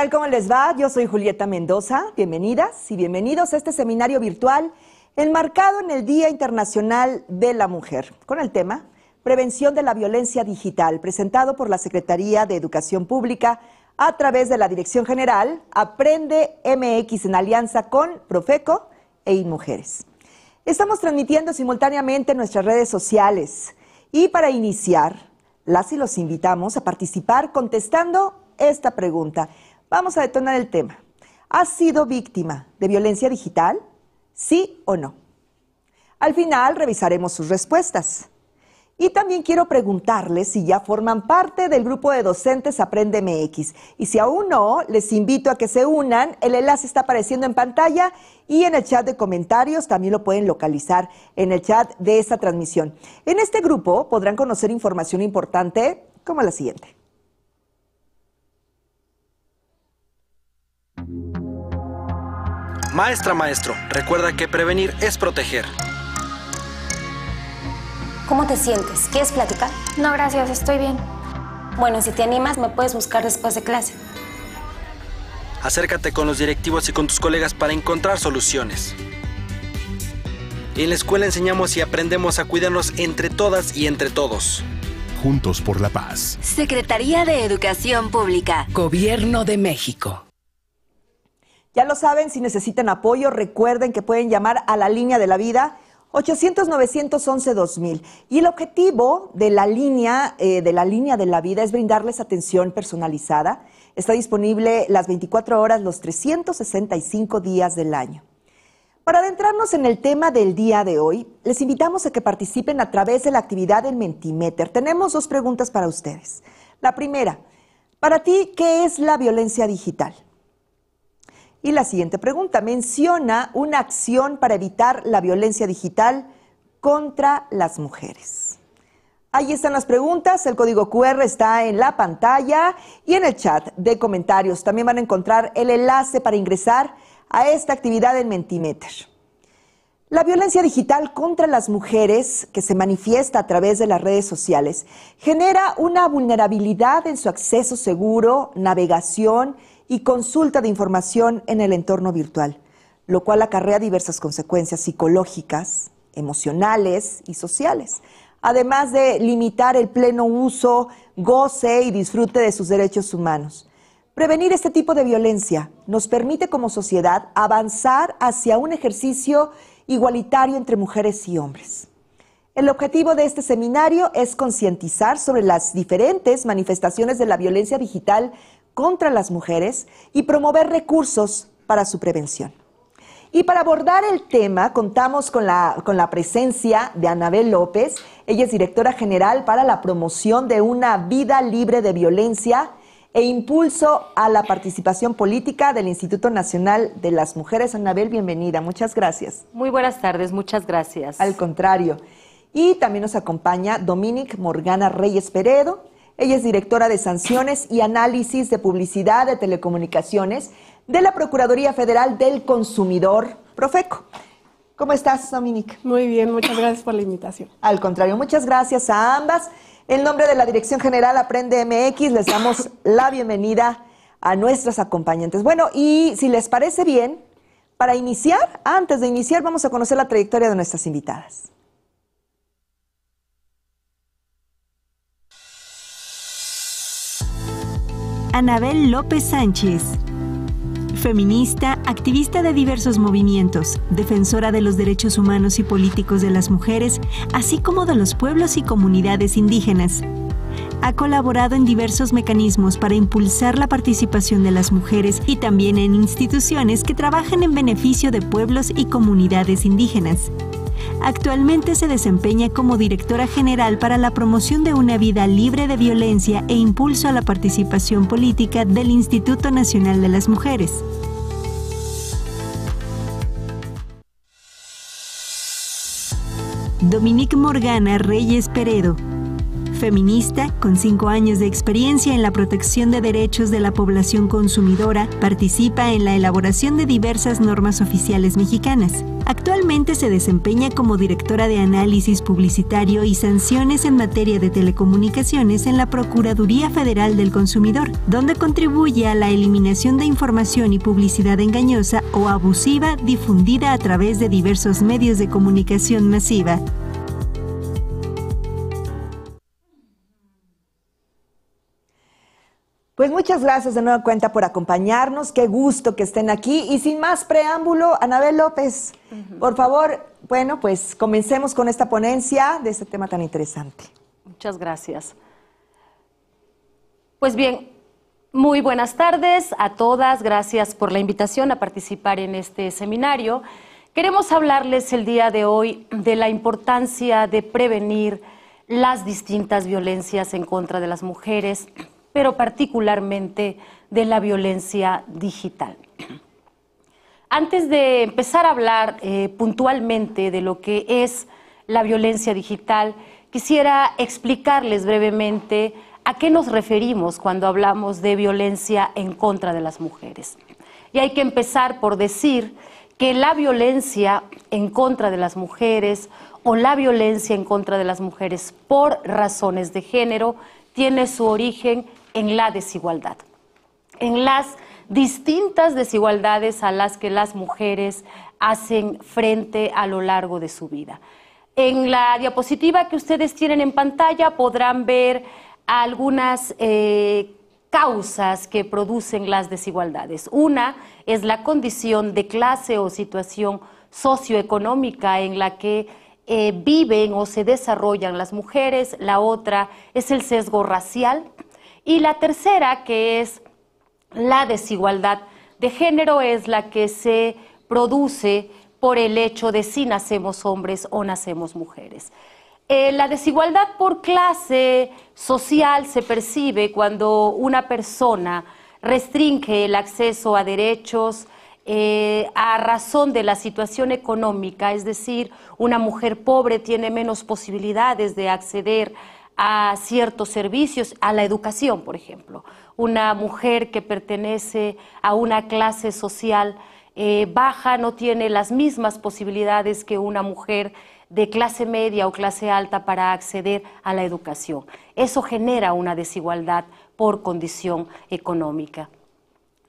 tal? ¿Cómo les va? Yo soy Julieta Mendoza. Bienvenidas y bienvenidos a este seminario virtual enmarcado en el Día Internacional de la Mujer, con el tema Prevención de la Violencia Digital, presentado por la Secretaría de Educación Pública a través de la Dirección General Aprende MX en alianza con Profeco e InMujeres. Estamos transmitiendo simultáneamente nuestras redes sociales y para iniciar, las y los invitamos a participar contestando esta pregunta. Vamos a detonar el tema. ¿Has sido víctima de violencia digital? ¿Sí o no? Al final revisaremos sus respuestas. Y también quiero preguntarles si ya forman parte del grupo de docentes Aprende MX. Y si aún no, les invito a que se unan. El enlace está apareciendo en pantalla y en el chat de comentarios también lo pueden localizar en el chat de esta transmisión. En este grupo podrán conocer información importante como la siguiente. Maestra, maestro, recuerda que prevenir es proteger. ¿Cómo te sientes? ¿Quieres platicar? No, gracias, estoy bien. Bueno, si te animas, me puedes buscar después de clase. Acércate con los directivos y con tus colegas para encontrar soluciones. En la escuela enseñamos y aprendemos a cuidarnos entre todas y entre todos. Juntos por la Paz. Secretaría de Educación Pública. Gobierno de México. Ya lo saben, si necesitan apoyo, recuerden que pueden llamar a la línea de la vida 800-911-2000. Y el objetivo de la, línea, eh, de la línea de la vida es brindarles atención personalizada. Está disponible las 24 horas, los 365 días del año. Para adentrarnos en el tema del día de hoy, les invitamos a que participen a través de la actividad del Mentimeter. Tenemos dos preguntas para ustedes. La primera, para ti, ¿qué es la violencia digital? Y la siguiente pregunta, menciona una acción para evitar la violencia digital contra las mujeres. Ahí están las preguntas, el código QR está en la pantalla y en el chat de comentarios. También van a encontrar el enlace para ingresar a esta actividad en Mentimeter. La violencia digital contra las mujeres, que se manifiesta a través de las redes sociales, genera una vulnerabilidad en su acceso seguro, navegación y consulta de información en el entorno virtual, lo cual acarrea diversas consecuencias psicológicas, emocionales y sociales, además de limitar el pleno uso, goce y disfrute de sus derechos humanos. Prevenir este tipo de violencia nos permite como sociedad avanzar hacia un ejercicio igualitario entre mujeres y hombres. El objetivo de este seminario es concientizar sobre las diferentes manifestaciones de la violencia digital contra las mujeres y promover recursos para su prevención. Y para abordar el tema, contamos con la, presencia de Anabel López. Ella es directora general para la promoción de una vida libre de violencia e impulso a la participación política del Instituto Nacional de las Mujeres. Anabel, bienvenida. Muchas gracias. Muy buenas tardes. Muchas gracias. Al contrario. Y también nos acompaña Dominic Morgana Reyes Peredo. Ella es directora de sanciones y análisis de publicidad de telecomunicaciones de la Procuraduría Federal del Consumidor, Profeco. ¿Cómo estás, Dominique? Muy bien, muchas gracias por la invitación. Al contrario, muchas gracias a ambas. En nombre de la Dirección General Aprende MX, les damos la bienvenida a nuestras acompañantes. Bueno, y si les parece bien, para iniciar, antes de iniciar, vamos a conocer la trayectoria de nuestras invitadas. Anabel López Sánchez. Feminista, activista de diversos movimientos, defensora de los derechos humanos y políticos de las mujeres, así como de los pueblos y comunidades indígenas. Ha colaborado en diversos mecanismos para impulsar la participación de las mujeres y también en instituciones que trabajan en beneficio de pueblos y comunidades indígenas. Actualmente se desempeña como directora general para la promoción de una vida libre de violencia e impulso a la participación política del Instituto Nacional de las Mujeres. Dominique Morgana Reyes Peredo, feminista con cinco años de experiencia en la protección de derechos de la población consumidora, participa en la elaboración de diversas normas oficiales mexicanas. Actualmente se desempeña como directora de análisis publicitario y sanciones en materia de telecomunicaciones en la Procuraduría Federal del Consumidor, donde contribuye a la eliminación de información y publicidad engañosa o abusiva difundida a través de diversos medios de comunicación masiva. Pues muchas gracias de nueva cuenta por acompañarnos. Qué gusto que estén aquí. Y sin más preámbulo, Anabel López, por favor, bueno, pues comencemos con esta ponencia de este tema tan interesante. Muchas gracias. Pues bien, muy buenas tardes a todas. Gracias por la invitación a participar en este seminario. Queremos hablarles el día de hoy de la importancia de prevenir las distintas violencias en contra de las mujeres pero particularmente de la violencia digital. Antes de empezar a hablar eh, puntualmente de lo que es la violencia digital, quisiera explicarles brevemente a qué nos referimos cuando hablamos de violencia en contra de las mujeres. Y hay que empezar por decir que la violencia en contra de las mujeres o la violencia en contra de las mujeres por razones de género tiene su origen en la desigualdad, en las distintas desigualdades a las que las mujeres hacen frente a lo largo de su vida. En la diapositiva que ustedes tienen en pantalla podrán ver algunas eh, causas que producen las desigualdades. Una es la condición de clase o situación socioeconómica en la que eh, viven o se desarrollan las mujeres. La otra es el sesgo racial y la tercera, que es la desigualdad de género, es la que se produce por el hecho de si nacemos hombres o nacemos mujeres. Eh, la desigualdad por clase social se percibe cuando una persona restringe el acceso a derechos eh, a razón de la situación económica, es decir, una mujer pobre tiene menos posibilidades de acceder a ciertos servicios, a la educación, por ejemplo. Una mujer que pertenece a una clase social eh, baja no tiene las mismas posibilidades que una mujer de clase media o clase alta para acceder a la educación. Eso genera una desigualdad por condición económica.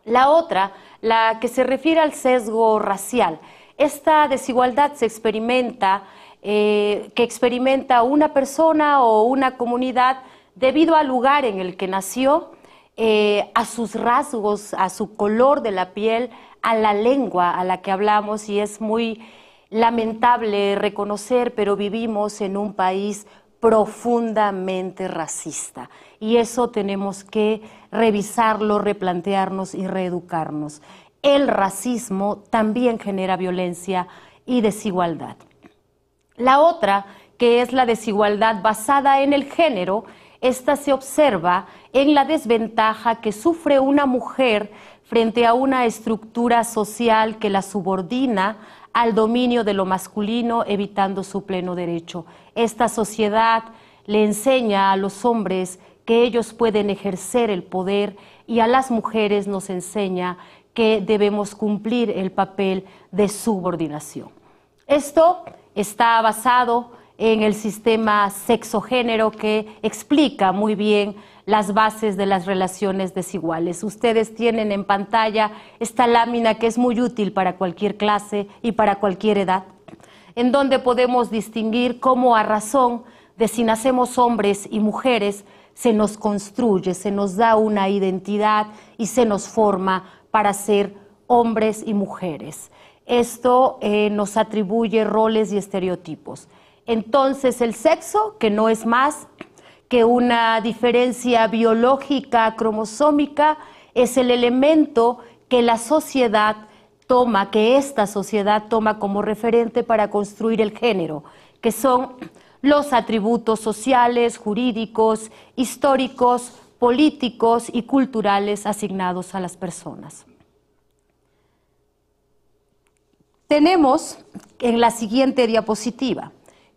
La otra, la que se refiere al sesgo racial. Esta desigualdad se experimenta eh, que experimenta una persona o una comunidad debido al lugar en el que nació, eh, a sus rasgos, a su color de la piel, a la lengua a la que hablamos y es muy lamentable reconocer, pero vivimos en un país profundamente racista y eso tenemos que revisarlo, replantearnos y reeducarnos. El racismo también genera violencia y desigualdad. La otra, que es la desigualdad basada en el género, esta se observa en la desventaja que sufre una mujer frente a una estructura social que la subordina al dominio de lo masculino, evitando su pleno derecho. Esta sociedad le enseña a los hombres que ellos pueden ejercer el poder y a las mujeres nos enseña que debemos cumplir el papel de subordinación. Esto está basado en el sistema sexogénero que explica muy bien las bases de las relaciones desiguales. Ustedes tienen en pantalla esta lámina que es muy útil para cualquier clase y para cualquier edad, en donde podemos distinguir cómo a razón de si nacemos hombres y mujeres, se nos construye, se nos da una identidad y se nos forma para ser hombres y mujeres esto eh, nos atribuye roles y estereotipos. Entonces, el sexo, que no es más que una diferencia biológica cromosómica, es el elemento que la sociedad toma, que esta sociedad toma como referente para construir el género, que son los atributos sociales, jurídicos, históricos, políticos y culturales asignados a las personas. Tenemos en la siguiente diapositiva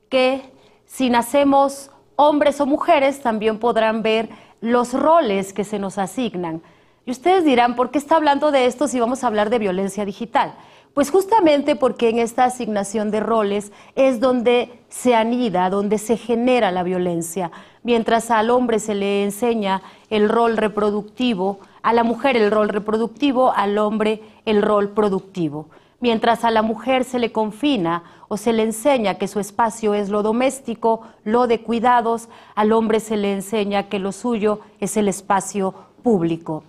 que si nacemos hombres o mujeres también podrán ver los roles que se nos asignan. Y ustedes dirán, ¿por qué está hablando de esto si vamos a hablar de violencia digital? Pues justamente porque en esta asignación de roles es donde se anida, donde se genera la violencia. Mientras al hombre se le enseña el rol reproductivo, a la mujer el rol reproductivo, al hombre el rol productivo. Mientras a la mujer se le confina o se le enseña que su espacio es lo doméstico, lo de cuidados, al hombre se le enseña que lo suyo es el espacio público.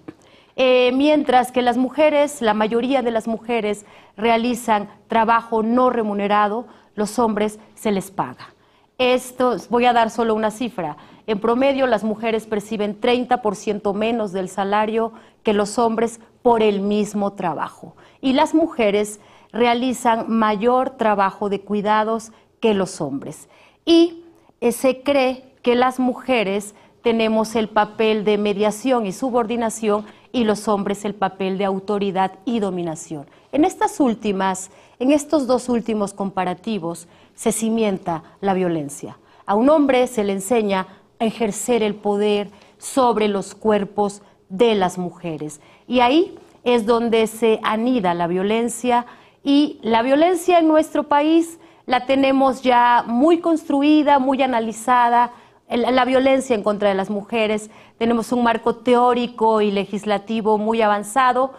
Eh, mientras que las mujeres, la mayoría de las mujeres, realizan trabajo no remunerado, los hombres se les paga. Esto, voy a dar solo una cifra. En promedio, las mujeres perciben 30% menos del salario que los hombres por el mismo trabajo y las mujeres realizan mayor trabajo de cuidados que los hombres. Y eh, se cree que las mujeres tenemos el papel de mediación y subordinación y los hombres el papel de autoridad y dominación. En estas últimas, en estos dos últimos comparativos se cimienta la violencia. A un hombre se le enseña a ejercer el poder sobre los cuerpos de las mujeres y ahí es donde se anida la violencia y la violencia en nuestro país la tenemos ya muy construida, muy analizada, la violencia en contra de las mujeres, tenemos un marco teórico y legislativo muy avanzado,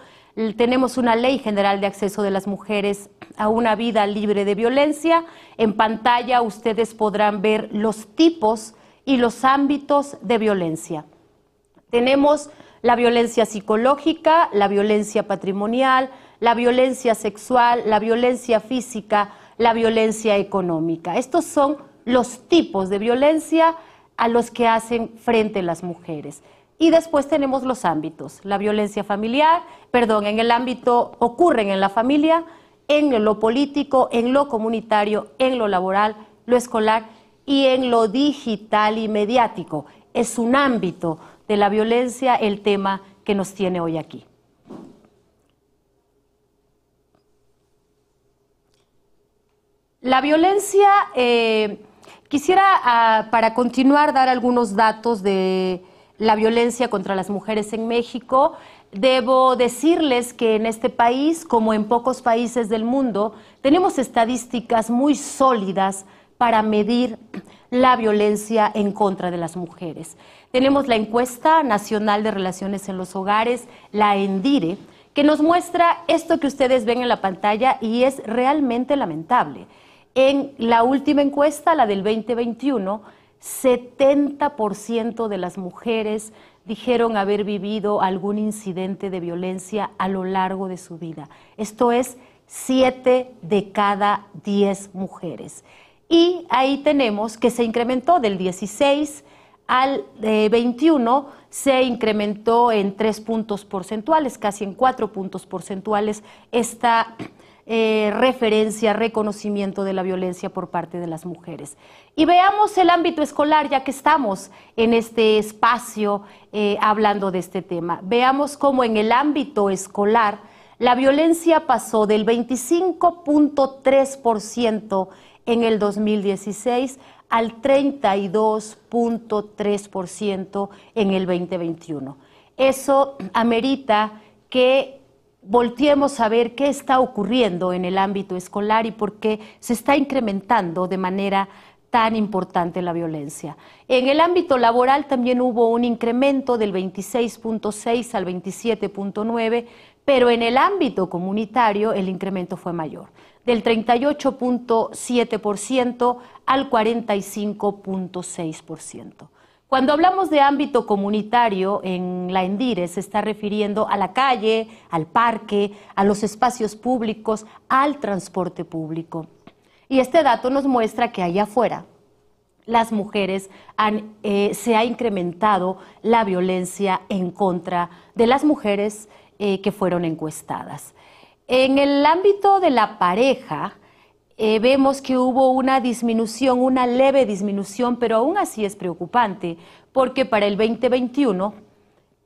tenemos una ley general de acceso de las mujeres a una vida libre de violencia. En pantalla ustedes podrán ver los tipos y los ámbitos de violencia. Tenemos la violencia psicológica, la violencia patrimonial, la violencia sexual, la violencia física, la violencia económica. Estos son los tipos de violencia a los que hacen frente las mujeres. Y después tenemos los ámbitos, la violencia familiar, perdón, en el ámbito ocurren en la familia, en lo político, en lo comunitario, en lo laboral, lo escolar y en lo digital y mediático. Es un ámbito de la violencia el tema que nos tiene hoy aquí. La violencia, eh, quisiera ah, para continuar dar algunos datos de la violencia contra las mujeres en México. Debo decirles que en este país, como en pocos países del mundo, tenemos estadísticas muy sólidas para medir la violencia en contra de las mujeres. Tenemos la encuesta nacional de relaciones en los hogares, la ENDIRE, que nos muestra esto que ustedes ven en la pantalla y es realmente lamentable. En la última encuesta, la del 2021, 70% de las mujeres dijeron haber vivido algún incidente de violencia a lo largo de su vida. Esto es 7 de cada 10 mujeres. Y ahí tenemos que se incrementó del 16 al 21 se incrementó en tres puntos porcentuales, casi en cuatro puntos porcentuales, esta eh, referencia, reconocimiento de la violencia por parte de las mujeres. Y veamos el ámbito escolar, ya que estamos en este espacio eh, hablando de este tema. Veamos cómo en el ámbito escolar la violencia pasó del 25.3% en el 2016 al 32.3% en el 2021. Eso amerita que volteemos a ver qué está ocurriendo en el ámbito escolar y por qué se está incrementando de manera tan importante la violencia. En el ámbito laboral también hubo un incremento del 26.6 al 27.9, pero en el ámbito comunitario el incremento fue mayor del 38.7% al 45.6%. Cuando hablamos de ámbito comunitario en la Endire se está refiriendo a la calle, al parque, a los espacios públicos, al transporte público. Y este dato nos muestra que allá afuera las mujeres eh, se ha incrementado la violencia en contra de las mujeres eh, que fueron encuestadas. En el ámbito de la pareja, eh, vemos que hubo una disminución, una leve disminución, pero aún así es preocupante, porque para el 2021,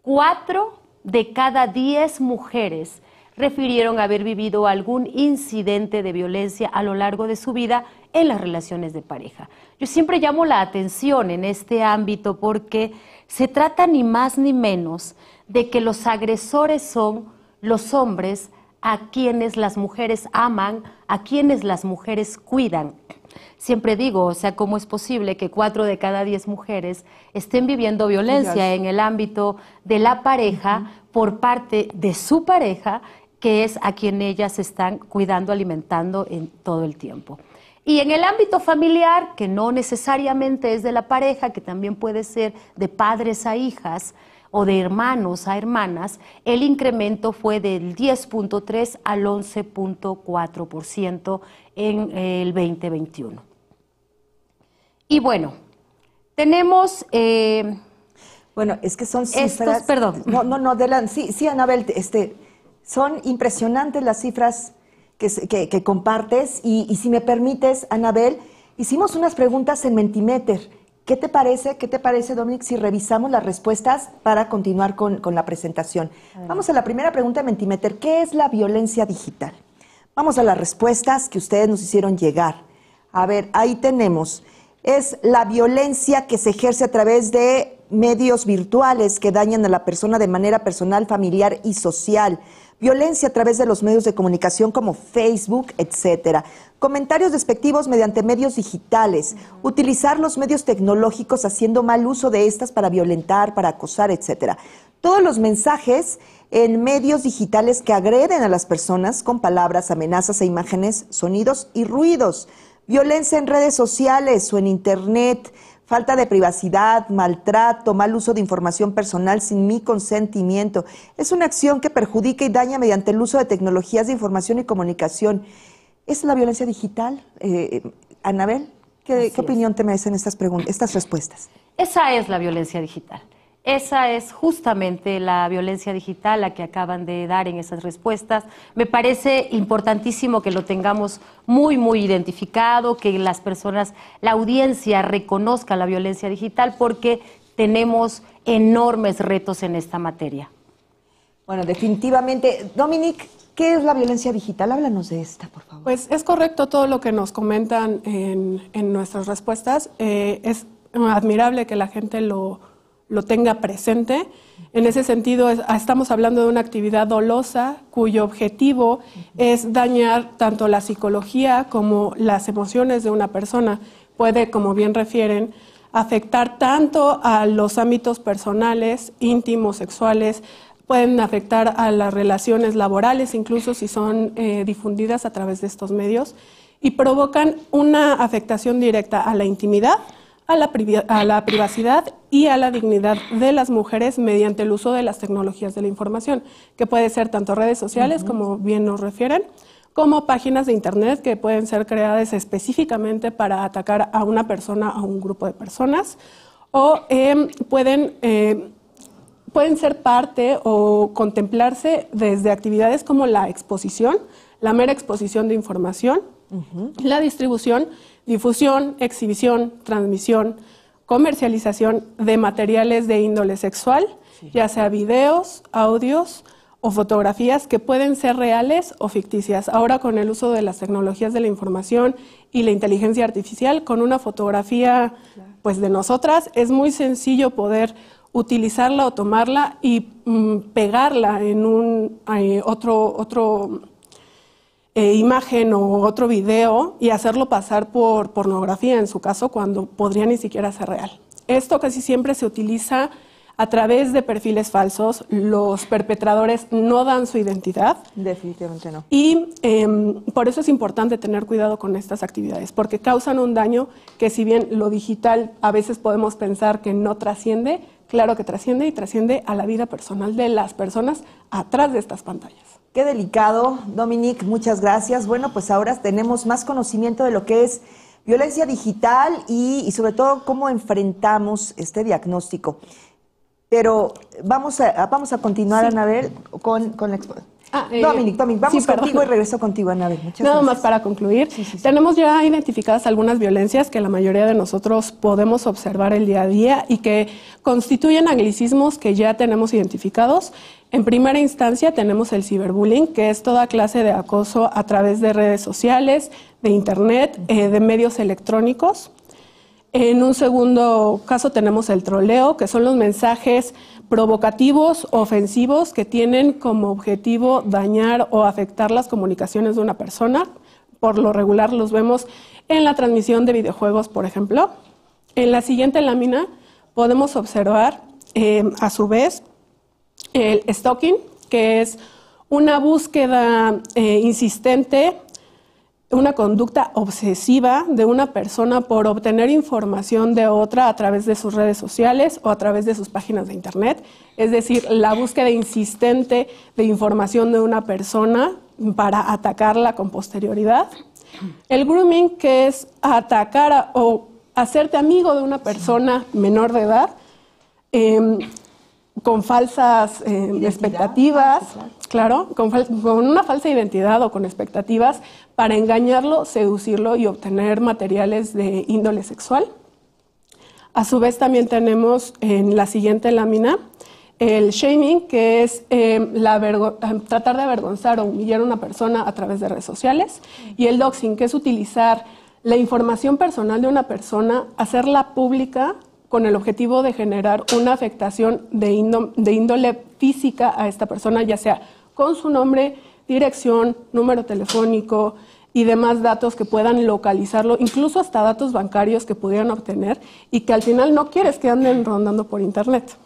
cuatro de cada diez mujeres refirieron haber vivido algún incidente de violencia a lo largo de su vida en las relaciones de pareja. Yo siempre llamo la atención en este ámbito porque se trata ni más ni menos de que los agresores son los hombres, a quienes las mujeres aman, a quienes las mujeres cuidan. Siempre digo, o sea, ¿cómo es posible que cuatro de cada diez mujeres estén viviendo violencia en el ámbito de la pareja por parte de su pareja, que es a quien ellas están cuidando, alimentando en todo el tiempo? Y en el ámbito familiar, que no necesariamente es de la pareja, que también puede ser de padres a hijas, o de hermanos a hermanas, el incremento fue del 10.3 al 11.4% en eh, el 2021. Y bueno, tenemos... Eh, bueno, es que son cifras... Estos, perdón. No, no, no, sí, sí, Anabel, este, son impresionantes las cifras que, compartes y si me permites, Anabel, hicimos unas preguntas en Mentimeter ¿Qué te parece, qué te parece, Dominic, si revisamos las respuestas para continuar con, la presentación? Vamos a la primera pregunta de Mentimeter. ¿Qué es la violencia digital? Vamos a las respuestas que ustedes nos hicieron llegar. A ver, ahí tenemos. Es la violencia que se ejerce a través de medios virtuales que dañan a la persona de manera personal, familiar y social, violencia a través de los medios de comunicación como Facebook, etcétera, comentarios despectivos mediante medios digitales, utilizar los medios tecnológicos haciendo mal uso de estas para violentar, para acosar, etcétera. Todos los mensajes en medios digitales que agreden a las personas con palabras, amenazas e imágenes, sonidos y ruidos. Violencia en redes sociales o en internet, falta de privacidad, maltrato, mal uso de información personal sin mi consentimiento. Es una acción que perjudica y daña mediante el uso de tecnologías de información y comunicación. ¿Es la violencia digital? Eh, eh, Anabel, ¿qué, opinión te merecen estas, estas respuestas? Esa es la violencia digital. Esa es justamente la violencia digital la que acaban de dar en esas respuestas. Me parece importantísimo que lo tengamos muy, muy identificado, que las personas, la audiencia reconozca la violencia digital porque tenemos enormes retos en esta materia. Bueno, definitivamente. Dominic, ¿qué es la violencia digital? Háblanos de esta, por favor. Pues es correcto todo lo que nos comentan en, nuestras respuestas. Eh, es admirable que la gente lo lo tenga presente. En ese sentido, ah, estamos hablando de una actividad dolosa cuyo objetivo es dañar tanto la psicología como las emociones de una persona. Puede, como bien refieren, afectar tanto a los ámbitos personales, íntimos, sexuales, pueden afectar a las relaciones laborales, incluso si son eh, difundidas a través de estos medios, y provocan una afectación directa a la intimidad, a la, privacidad y a la dignidad de las mujeres mediante el uso de las tecnologías de la información, que puede ser tanto redes sociales, como bien nos refieren, como páginas de Internet que pueden ser creadas específicamente para atacar a una persona, a un grupo de personas, o em, pueden, eh, pueden ser parte o contemplarse desde actividades como la exposición, la mera exposición de información, la distribución difusión, exhibición, transmisión, comercialización de materiales de índole sexual, ya sea videos, audios o fotografías que pueden ser reales o ficticias. Ahora con el uso de las tecnologías de la información y la inteligencia artificial, con una fotografía pues de nosotras es muy sencillo poder utilizarla o tomarla y mm, pegarla en un eh, otro otro eh, imagen o otro video y hacerlo pasar por pornografía, en su caso, cuando podría ni siquiera ser real. Esto casi siempre se utiliza a través de perfiles falsos, los perpetradores no dan su identidad. Definitivamente no. Y em, por eso es importante tener cuidado con estas actividades, porque causan un daño que si bien lo digital a veces podemos pensar que no trasciende, claro que trasciende y trasciende a la vida personal de las personas atrás de estas pantallas. Qué delicado, Dominique, muchas gracias. Bueno, pues ahora tenemos más conocimiento de lo que es violencia digital y, sobre todo cómo enfrentamos este diagnóstico. Pero vamos a, vamos a continuar, Ana Anabel, con, con la exposición. Ah, eh, vamos contigo y regreso contigo, Ana. Nada más para concluir. tenemos ya identificadas algunas violencias que la mayoría de nosotros podemos observar el día a día y que constituyen anglicismos que ya tenemos identificados. En primera instancia tenemos el ciberbullying, que es toda clase de acoso a través de redes sociales, de internet, eh, de medios electrónicos. En un segundo caso tenemos el troleo, que son los mensajes provocativos, ofensivos, que tienen como objetivo dañar o afectar las comunicaciones de una persona. Por lo regular los vemos en la transmisión de videojuegos, por ejemplo. En la siguiente lámina podemos observar, eh, a su vez, el stalking, que es una búsqueda eh, insistente una conducta obsesiva de una persona por obtener información de otra a través de sus redes sociales o a través de sus páginas de Internet. Es decir, la búsqueda insistente de información de una persona para atacarla con posterioridad. El grooming, que es atacar o hacerte amigo de una persona menor de edad em, con falsas em, expectativas. Ah, claro, con, una falsa identidad o con expectativas para engañarlo, seducirlo y obtener materiales de índole sexual. A su vez también tenemos en la siguiente lámina el shaming, que es em, em, tratar de avergonzar o humillar a una persona a través de redes sociales, y el doxing, que es utilizar la información personal de una persona, hacerla pública con el objetivo de generar una afectación de, índole física a esta persona, ya sea con su nombre, dirección, número telefónico y demás datos que puedan localizarlo, incluso hasta datos bancarios que pudieran obtener y que al final no quieres que anden rondando por Internet.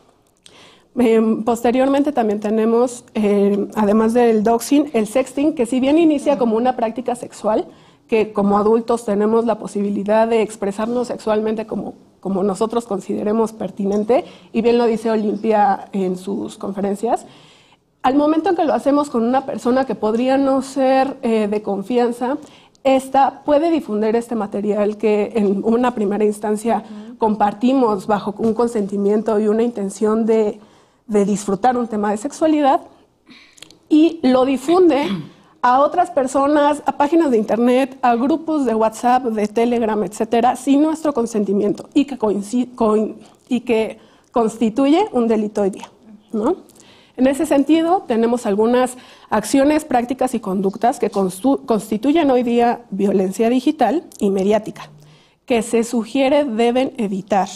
Em, posteriormente también tenemos, eh, además del doxing, el sexting, que si bien inicia como una práctica sexual, que como adultos tenemos la posibilidad de expresarnos sexualmente como, como nosotros consideremos pertinente, y bien lo dice Olimpia en sus conferencias, al momento en que lo hacemos con una persona que podría no ser eh, de confianza, esta puede difundir este material que en una primera instancia compartimos bajo un consentimiento y una intención de, disfrutar un tema de sexualidad y lo difunde a otras personas, a páginas de internet, a grupos de WhatsApp, de Telegram, etcétera, sin nuestro consentimiento y que, coincide, y que constituye un delito hoy día. ¿no? En ese sentido, tenemos algunas acciones, prácticas y conductas que constituyen hoy día violencia digital y mediática, que se sugiere deben evitar,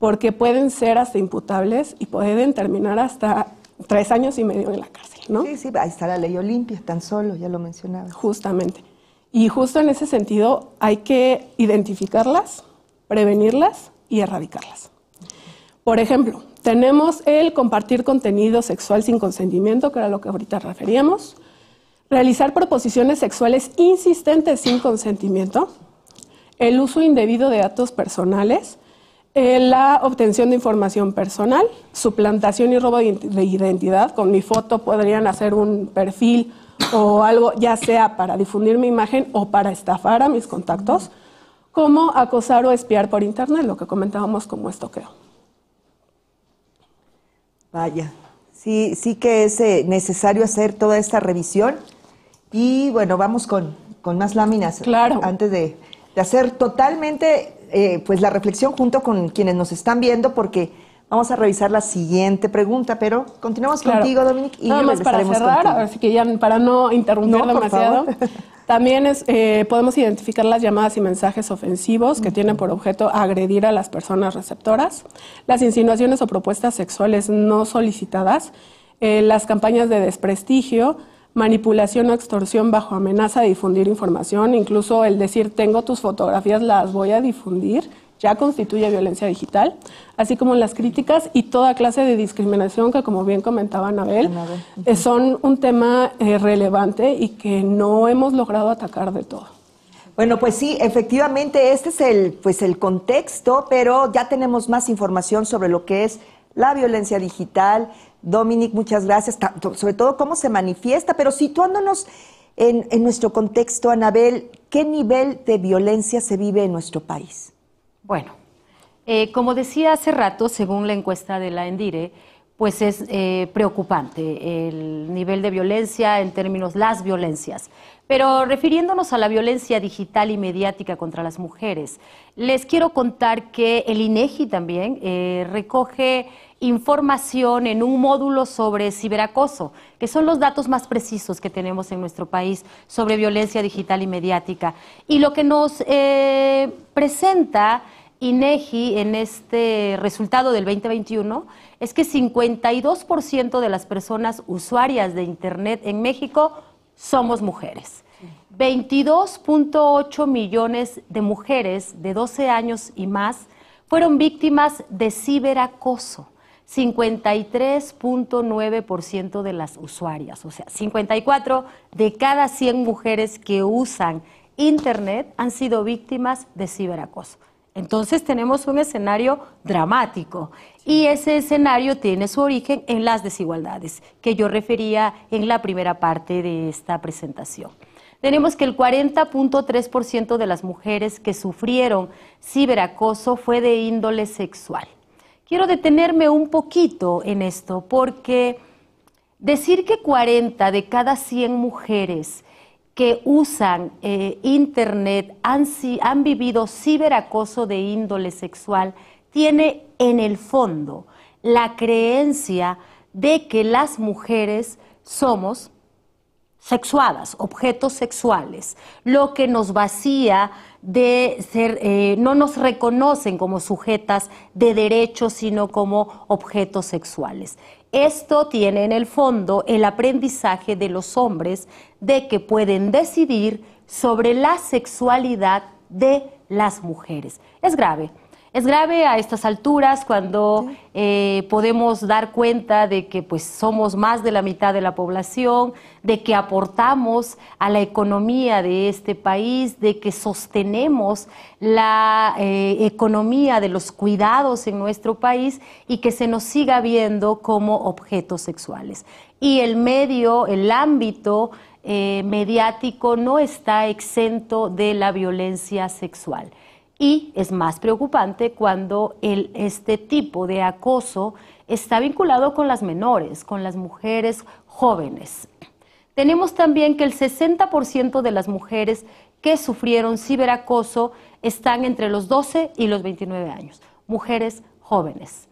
porque pueden ser hasta imputables y pueden terminar hasta tres años y medio en la cárcel, ¿no? Sí, sí, ahí está la ley Olimpia, tan solo, ya lo mencionaba. Justamente. Y justo en ese sentido hay que identificarlas, prevenirlas y erradicarlas. Por ejemplo, tenemos el compartir contenido sexual sin consentimiento, que era lo que ahorita referíamos. Realizar proposiciones sexuales insistentes sin consentimiento. El uso indebido de datos personales. Eh, la obtención de información personal. Suplantación y robo de identidad. Con mi foto podrían hacer un perfil o algo, ya sea para difundir mi imagen o para estafar a mis contactos. Como acosar o espiar por internet, lo que comentábamos como estoqueo. Vaya, sí, sí que es eh, necesario hacer toda esta revisión. Y bueno, vamos con, más láminas. Claro. Antes de, de hacer totalmente eh, pues la reflexión junto con quienes nos están viendo, porque Vamos a revisar la siguiente pregunta, pero continuamos contigo, Dominic, y Nada más para cerrar, así que ya para no interrumpir demasiado, también eh, podemos identificar las llamadas y mensajes ofensivos que tienen por objeto agredir a las personas receptoras, las insinuaciones o propuestas sexuales no solicitadas, eh, las campañas de desprestigio, manipulación o extorsión bajo amenaza de difundir información, incluso el decir tengo tus fotografías, las voy a difundir ya constituye violencia digital, así como las críticas y toda clase de discriminación que, como bien comentaba Anabel, eh, son un tema eh, relevante y que no hemos logrado atacar de todo. Bueno, pues sí, efectivamente este es el, pues el contexto, pero ya tenemos más información sobre lo que es la violencia digital. Dominic, muchas gracias, sobre todo cómo se manifiesta, pero situándonos en, en nuestro contexto, Anabel, ¿qué nivel de violencia se vive en nuestro país? Bueno, eh, como decía hace rato, según la encuesta de la Endire, pues es eh, preocupante el nivel de violencia en términos las violencias. Pero refiriéndonos a la violencia digital y mediática contra las mujeres, les quiero contar que el INEGI e también eh, recoge información en un módulo sobre ciberacoso, que son los datos más precisos que tenemos en nuestro país sobre violencia digital y mediática. Y lo que nos eh, presenta INEGI en este resultado del 2021 es que 52% de las personas usuarias de Internet en México somos mujeres. 22.8 millones de mujeres de 12 años y más fueron víctimas de ciberacoso. 53.9% de las usuarias, o sea, 54 de cada 100 mujeres que usan Internet han sido víctimas de ciberacoso. Entonces tenemos un escenario dramático y ese escenario tiene su origen en las desigualdades que yo refería en la primera parte de esta presentación. Tenemos que el 40.3% de las mujeres que sufrieron ciberacoso fue de índole sexual Quiero detenerme un poquito en esto porque decir que 40 de cada 100 mujeres que usan eh, Internet han, han vivido ciberacoso de índole sexual tiene en el fondo la creencia de que las mujeres somos sexuadas, objetos sexuales, lo que nos vacía de ser, eh, no nos reconocen como sujetas de derechos, sino como objetos sexuales. Esto tiene en el fondo el aprendizaje de los hombres de que pueden decidir sobre la sexualidad de las mujeres. Es grave. Es grave a estas alturas cuando eh, podemos dar cuenta de que pues, somos más de la mitad de la población, de que aportamos a la economía de este país, de que sostenemos la eh, economía de los cuidados en nuestro país y que se nos siga viendo como objetos sexuales. Y el medio, el ámbito eh, mediático no está exento de la violencia sexual. Y es más preocupante cuando este tipo de acoso está vinculado con las menores, con las mujeres jóvenes. Tenemos también que el 60% de las mujeres que sufrieron ciberacoso están entre los 12 y los 29 años, mujeres jóvenes.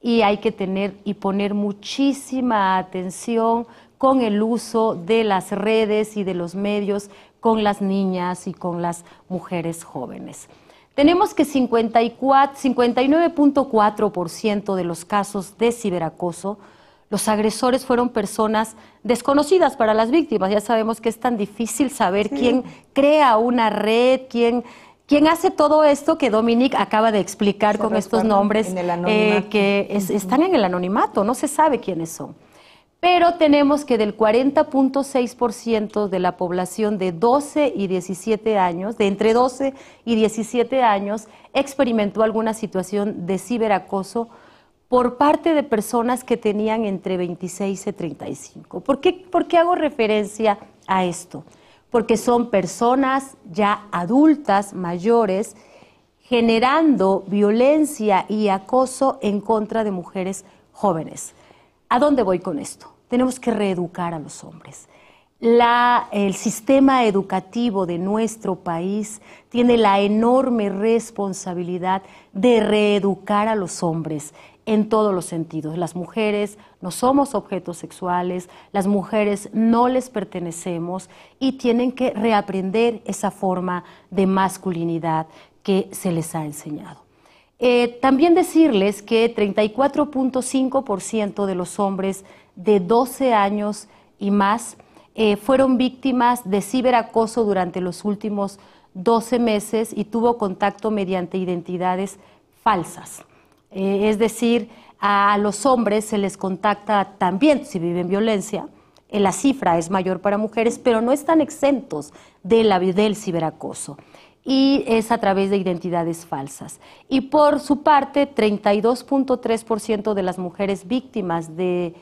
Y hay que tener y poner muchísima atención con el uso de las redes y de los medios con las niñas y con las mujeres jóvenes tenemos que 59.4% de los casos de ciberacoso, los agresores fueron personas desconocidas para las víctimas. Ya sabemos que es tan difícil saber quién crea una red, quién... hace todo esto que Dominique acaba de explicar con estos nombres eh, que están en el anonimato? No se sabe quiénes son pero tenemos que del 40.6% de la población de 12 y 17 años, de entre 12 y 17 años, experimentó alguna situación de ciberacoso por parte de personas que tenían entre 26 y 35. ¿Por qué, por qué hago referencia a esto? Porque son personas ya adultas, mayores, generando violencia y acoso en contra de mujeres jóvenes. ¿A dónde voy con esto? Tenemos que reeducar a los hombres. el sistema educativo de nuestro país tiene la enorme responsabilidad de reeducar a los hombres en todos los sentidos. Las mujeres no somos objetos sexuales, las mujeres no les pertenecemos y tienen que reaprender esa forma de masculinidad que se les ha enseñado. Eh, también decirles que 34.5% de los hombres de 12 años y más eh, fueron víctimas de ciberacoso durante los últimos 12 meses y tuvo contacto mediante identidades falsas. Eh, es decir, a los hombres se les contacta también si viven violencia. la cifra es mayor para mujeres, pero no están exentos de la, del ciberacoso y es a través de identidades falsas. Y por su parte, 32.3% de las mujeres víctimas de,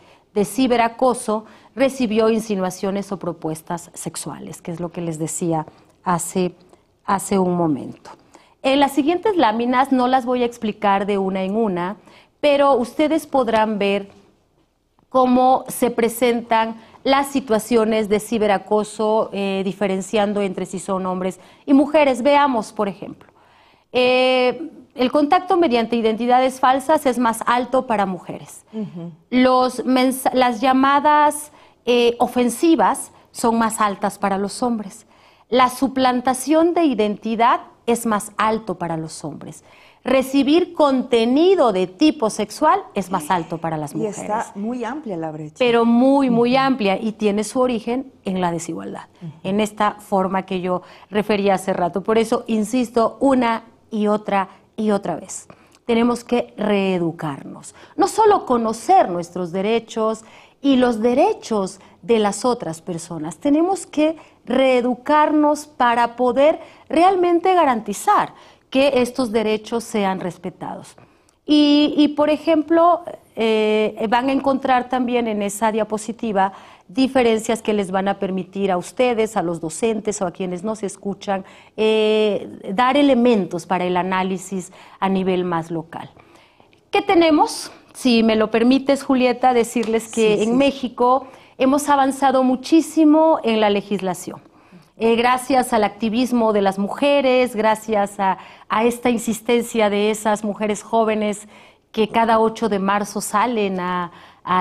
ciberacoso recibió insinuaciones o propuestas sexuales, que es lo que les decía hace un momento. En las siguientes láminas no las voy a explicar de una en una, pero ustedes podrán ver cómo se presentan las situaciones de ciberacoso, eh, diferenciando entre si son hombres y mujeres. Veamos, por ejemplo, eh, el contacto mediante identidades falsas es más alto para mujeres. las llamadas eh, ofensivas son más altas para los hombres. La suplantación de identidad es más alto para los hombres. Recibir contenido de tipo sexual es más alto para las mujeres. Y está muy amplia la brecha. Pero muy, muy amplia y tiene su origen en la desigualdad, en esta forma que yo refería hace rato. Por eso, insisto, una y otra y otra vez. Tenemos que reeducarnos. No solo conocer nuestros derechos y los derechos de las otras personas, tenemos que reeducarnos para poder realmente garantizar que estos derechos sean respetados. Y, por ejemplo, eh, van a encontrar también en esa diapositiva diferencias que les van a permitir a ustedes, a los docentes o a quienes nos escuchan, eh, dar elementos para el análisis a nivel más local. ¿Qué tenemos? Si me lo permites, Julieta, decirles que en México hemos avanzado muchísimo en la legislación. Eh, gracias al activismo de las mujeres, gracias a, esta insistencia de esas mujeres jóvenes que cada 8 de marzo salen a,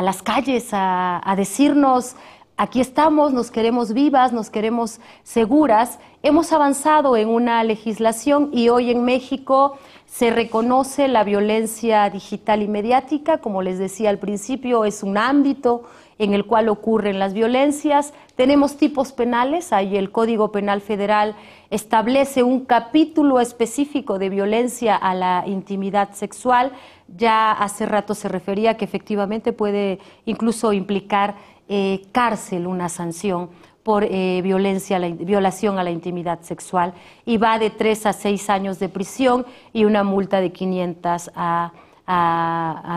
las calles a decirnos, aquí estamos, nos queremos vivas, nos queremos seguras, hemos avanzado en una legislación y hoy en México se reconoce la violencia digital y mediática, como les decía al principio, es un ámbito en el cual ocurren las violencias. Tenemos tipos penales, ahí el Código Penal Federal establece un capítulo específico de violencia a la intimidad sexual. Ya hace rato se refería que efectivamente puede incluso implicar eh, cárcel una sanción por eh, violencia, violación a la intimidad sexual y va de tres a seis años de prisión y una multa de 500 a,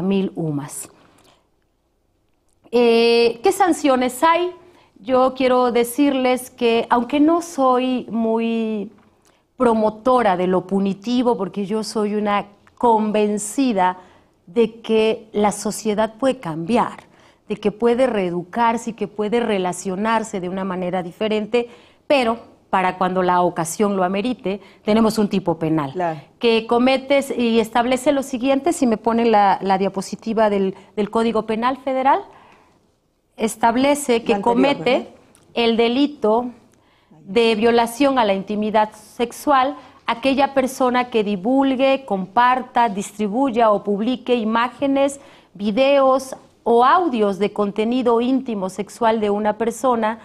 mil a UMAS. Eh, ¿Qué sanciones hay? Yo quiero decirles que, aunque no soy muy promotora de lo punitivo, porque yo soy una convencida de que la sociedad puede cambiar, de que puede reeducarse y que puede relacionarse de una manera diferente, pero para cuando la ocasión lo amerite, tenemos un tipo penal que cometes y establece lo siguiente, si me ponen la, diapositiva del Código Penal Federal, establece que comete el delito de violación a la intimidad sexual aquella persona que divulgue, comparta, distribuya o publique imágenes, videos o audios de contenido íntimo sexual de una persona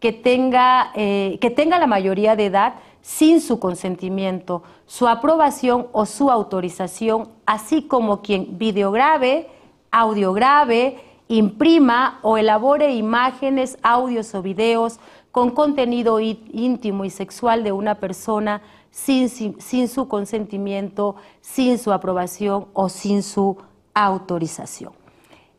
que tenga, eh, que tenga la mayoría de edad sin su consentimiento, su aprobación o su autorización, así como quien videograve, audiograve, imprima o elabore imágenes, audios o videos con contenido íntimo y sexual de una persona sin, su consentimiento, sin su aprobación o sin su autorización.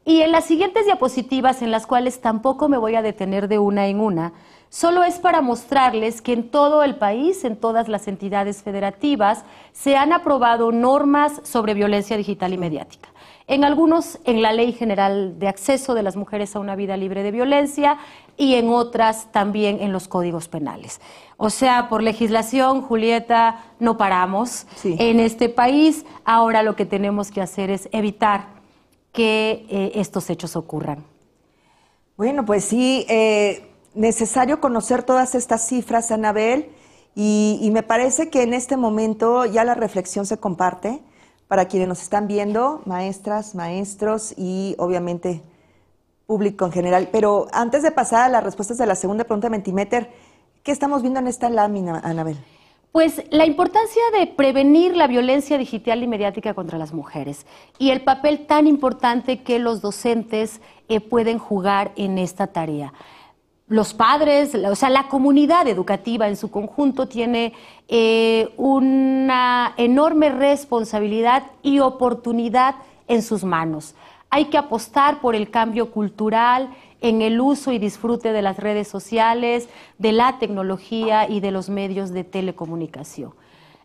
Y en las siguientes diapositivas, en las cuales tampoco me voy a detener de una en una, solo es para mostrarles que en todo el país, en todas las entidades federativas, se han aprobado normas sobre violencia digital y mediática. En algunos, en la Ley General de Acceso de las Mujeres a una Vida Libre de Violencia y en otras también en los códigos penales. O sea, por legislación, Julieta, no paramos en este país. Ahora lo que tenemos que hacer es evitar que eh, estos hechos ocurran. Bueno, pues sí, eh, necesario conocer todas estas cifras, Anabel, y, me parece que en este momento ya la reflexión se comparte para quienes nos están viendo, maestras, maestros y obviamente público en general. Pero antes de pasar a las respuestas de la segunda pregunta de Mentimeter, ¿qué estamos viendo en esta lámina, Anabel? Pues la importancia de prevenir la violencia digital y mediática contra las mujeres y el papel tan importante que los docentes eh, pueden jugar en esta tarea los padres, o sea, la comunidad educativa en su conjunto tiene eh, una enorme responsabilidad y oportunidad en sus manos. Hay que apostar por el cambio cultural en el uso y disfrute de las redes sociales, de la tecnología y de los medios de telecomunicación.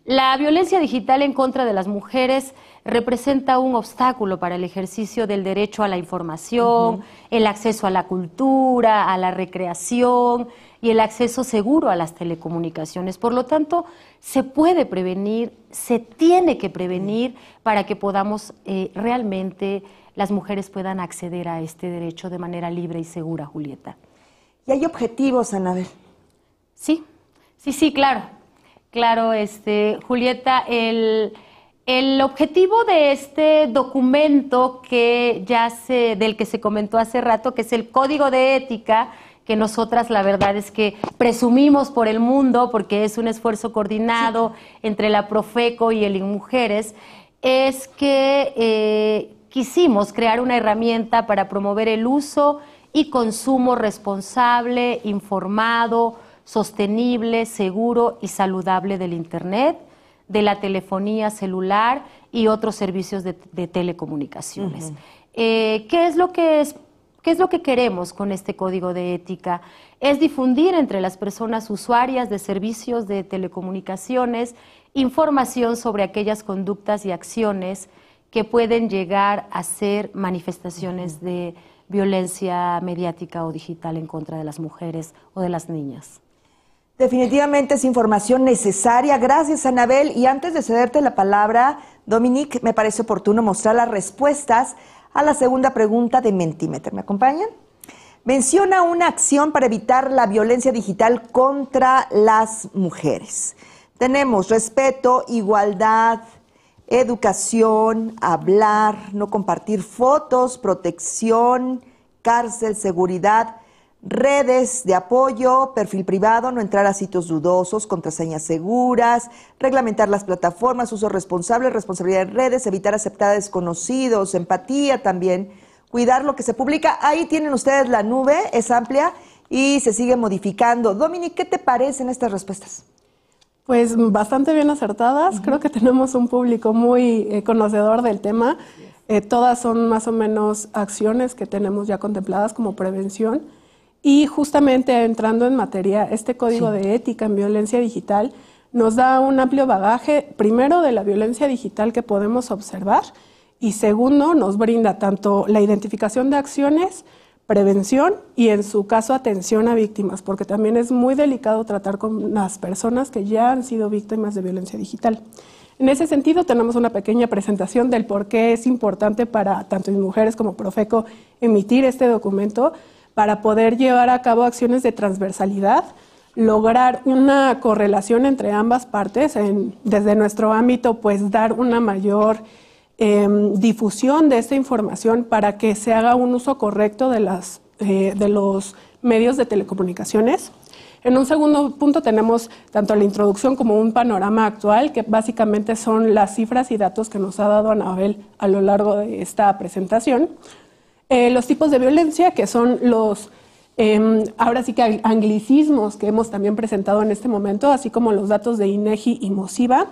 La violencia digital en contra de las mujeres representa un obstáculo para el ejercicio del derecho a la información, el acceso a la cultura, a la recreación y el acceso seguro a las telecomunicaciones. Por lo tanto, se puede prevenir, se tiene que prevenir para que podamos eh, realmente las mujeres puedan acceder a este derecho de manera libre y segura, Julieta. ¿Y hay objetivos, Anabel? Sí, sí, sí, claro. Claro, este, Julieta, el el objetivo de este documento que ya del que se comentó hace rato, que es el código de ética, que nosotras la verdad es que presumimos por el mundo, porque es un esfuerzo coordinado entre la Profeco y el INMujeres, es que eh, quisimos crear una herramienta para promover el uso y consumo responsable, informado, sostenible, seguro y saludable del Internet de la telefonía celular y otros servicios de, telecomunicaciones. Eh, ¿Qué es lo que es ¿Qué es lo que queremos con este código de ética? Es difundir entre las personas usuarias de servicios de telecomunicaciones información sobre aquellas conductas y acciones que pueden llegar a ser manifestaciones de violencia mediática o digital en contra de las mujeres o de las niñas. Definitivamente es información necesaria. Gracias, Anabel. Y antes de cederte la palabra, Dominique, me parece oportuno mostrar las respuestas a la segunda pregunta de Mentimeter. ¿Me acompañan? Menciona una acción para evitar la violencia digital contra las mujeres. Tenemos respeto, igualdad, educación, hablar, no compartir fotos, protección, cárcel, seguridad redes de apoyo, perfil privado, no entrar a sitios dudosos, contraseñas seguras, reglamentar las plataformas, uso responsable, responsabilidad de redes, evitar aceptar desconocidos, empatía también, cuidar lo que se publica. Ahí tienen ustedes la nube, es amplia y se sigue modificando. Dominique, ¿qué te parecen estas respuestas? Pues bastante bien acertadas. Creo que tenemos un público muy eh, conocedor del tema. Eh, todas son más o menos acciones que tenemos ya contempladas como prevención y justamente entrando en materia, este código de ética en violencia digital nos da un amplio bagaje, primero de la violencia digital que podemos observar y segundo nos brinda tanto la identificación de acciones, prevención y en su caso atención a víctimas, porque también es muy delicado tratar con las personas que ya han sido víctimas de violencia digital. En ese sentido, tenemos una pequeña presentación del por qué es importante para tanto mujeres como Profeco emitir este documento para poder llevar a cabo acciones de transversalidad, lograr una correlación entre ambas partes, desde nuestro ámbito, pues dar una mayor em, difusión de esta información para que se haga un uso correcto de, eh, de los medios de telecomunicaciones. En un segundo punto tenemos tanto la introducción como un panorama actual, que básicamente son las cifras y datos que nos ha dado Anabel a lo largo de esta presentación. Eh, los tipos de violencia, que son los, em, ahora sí que anglicismos que hemos también presentado en este momento, así como los datos de INEGI y MOSIVA.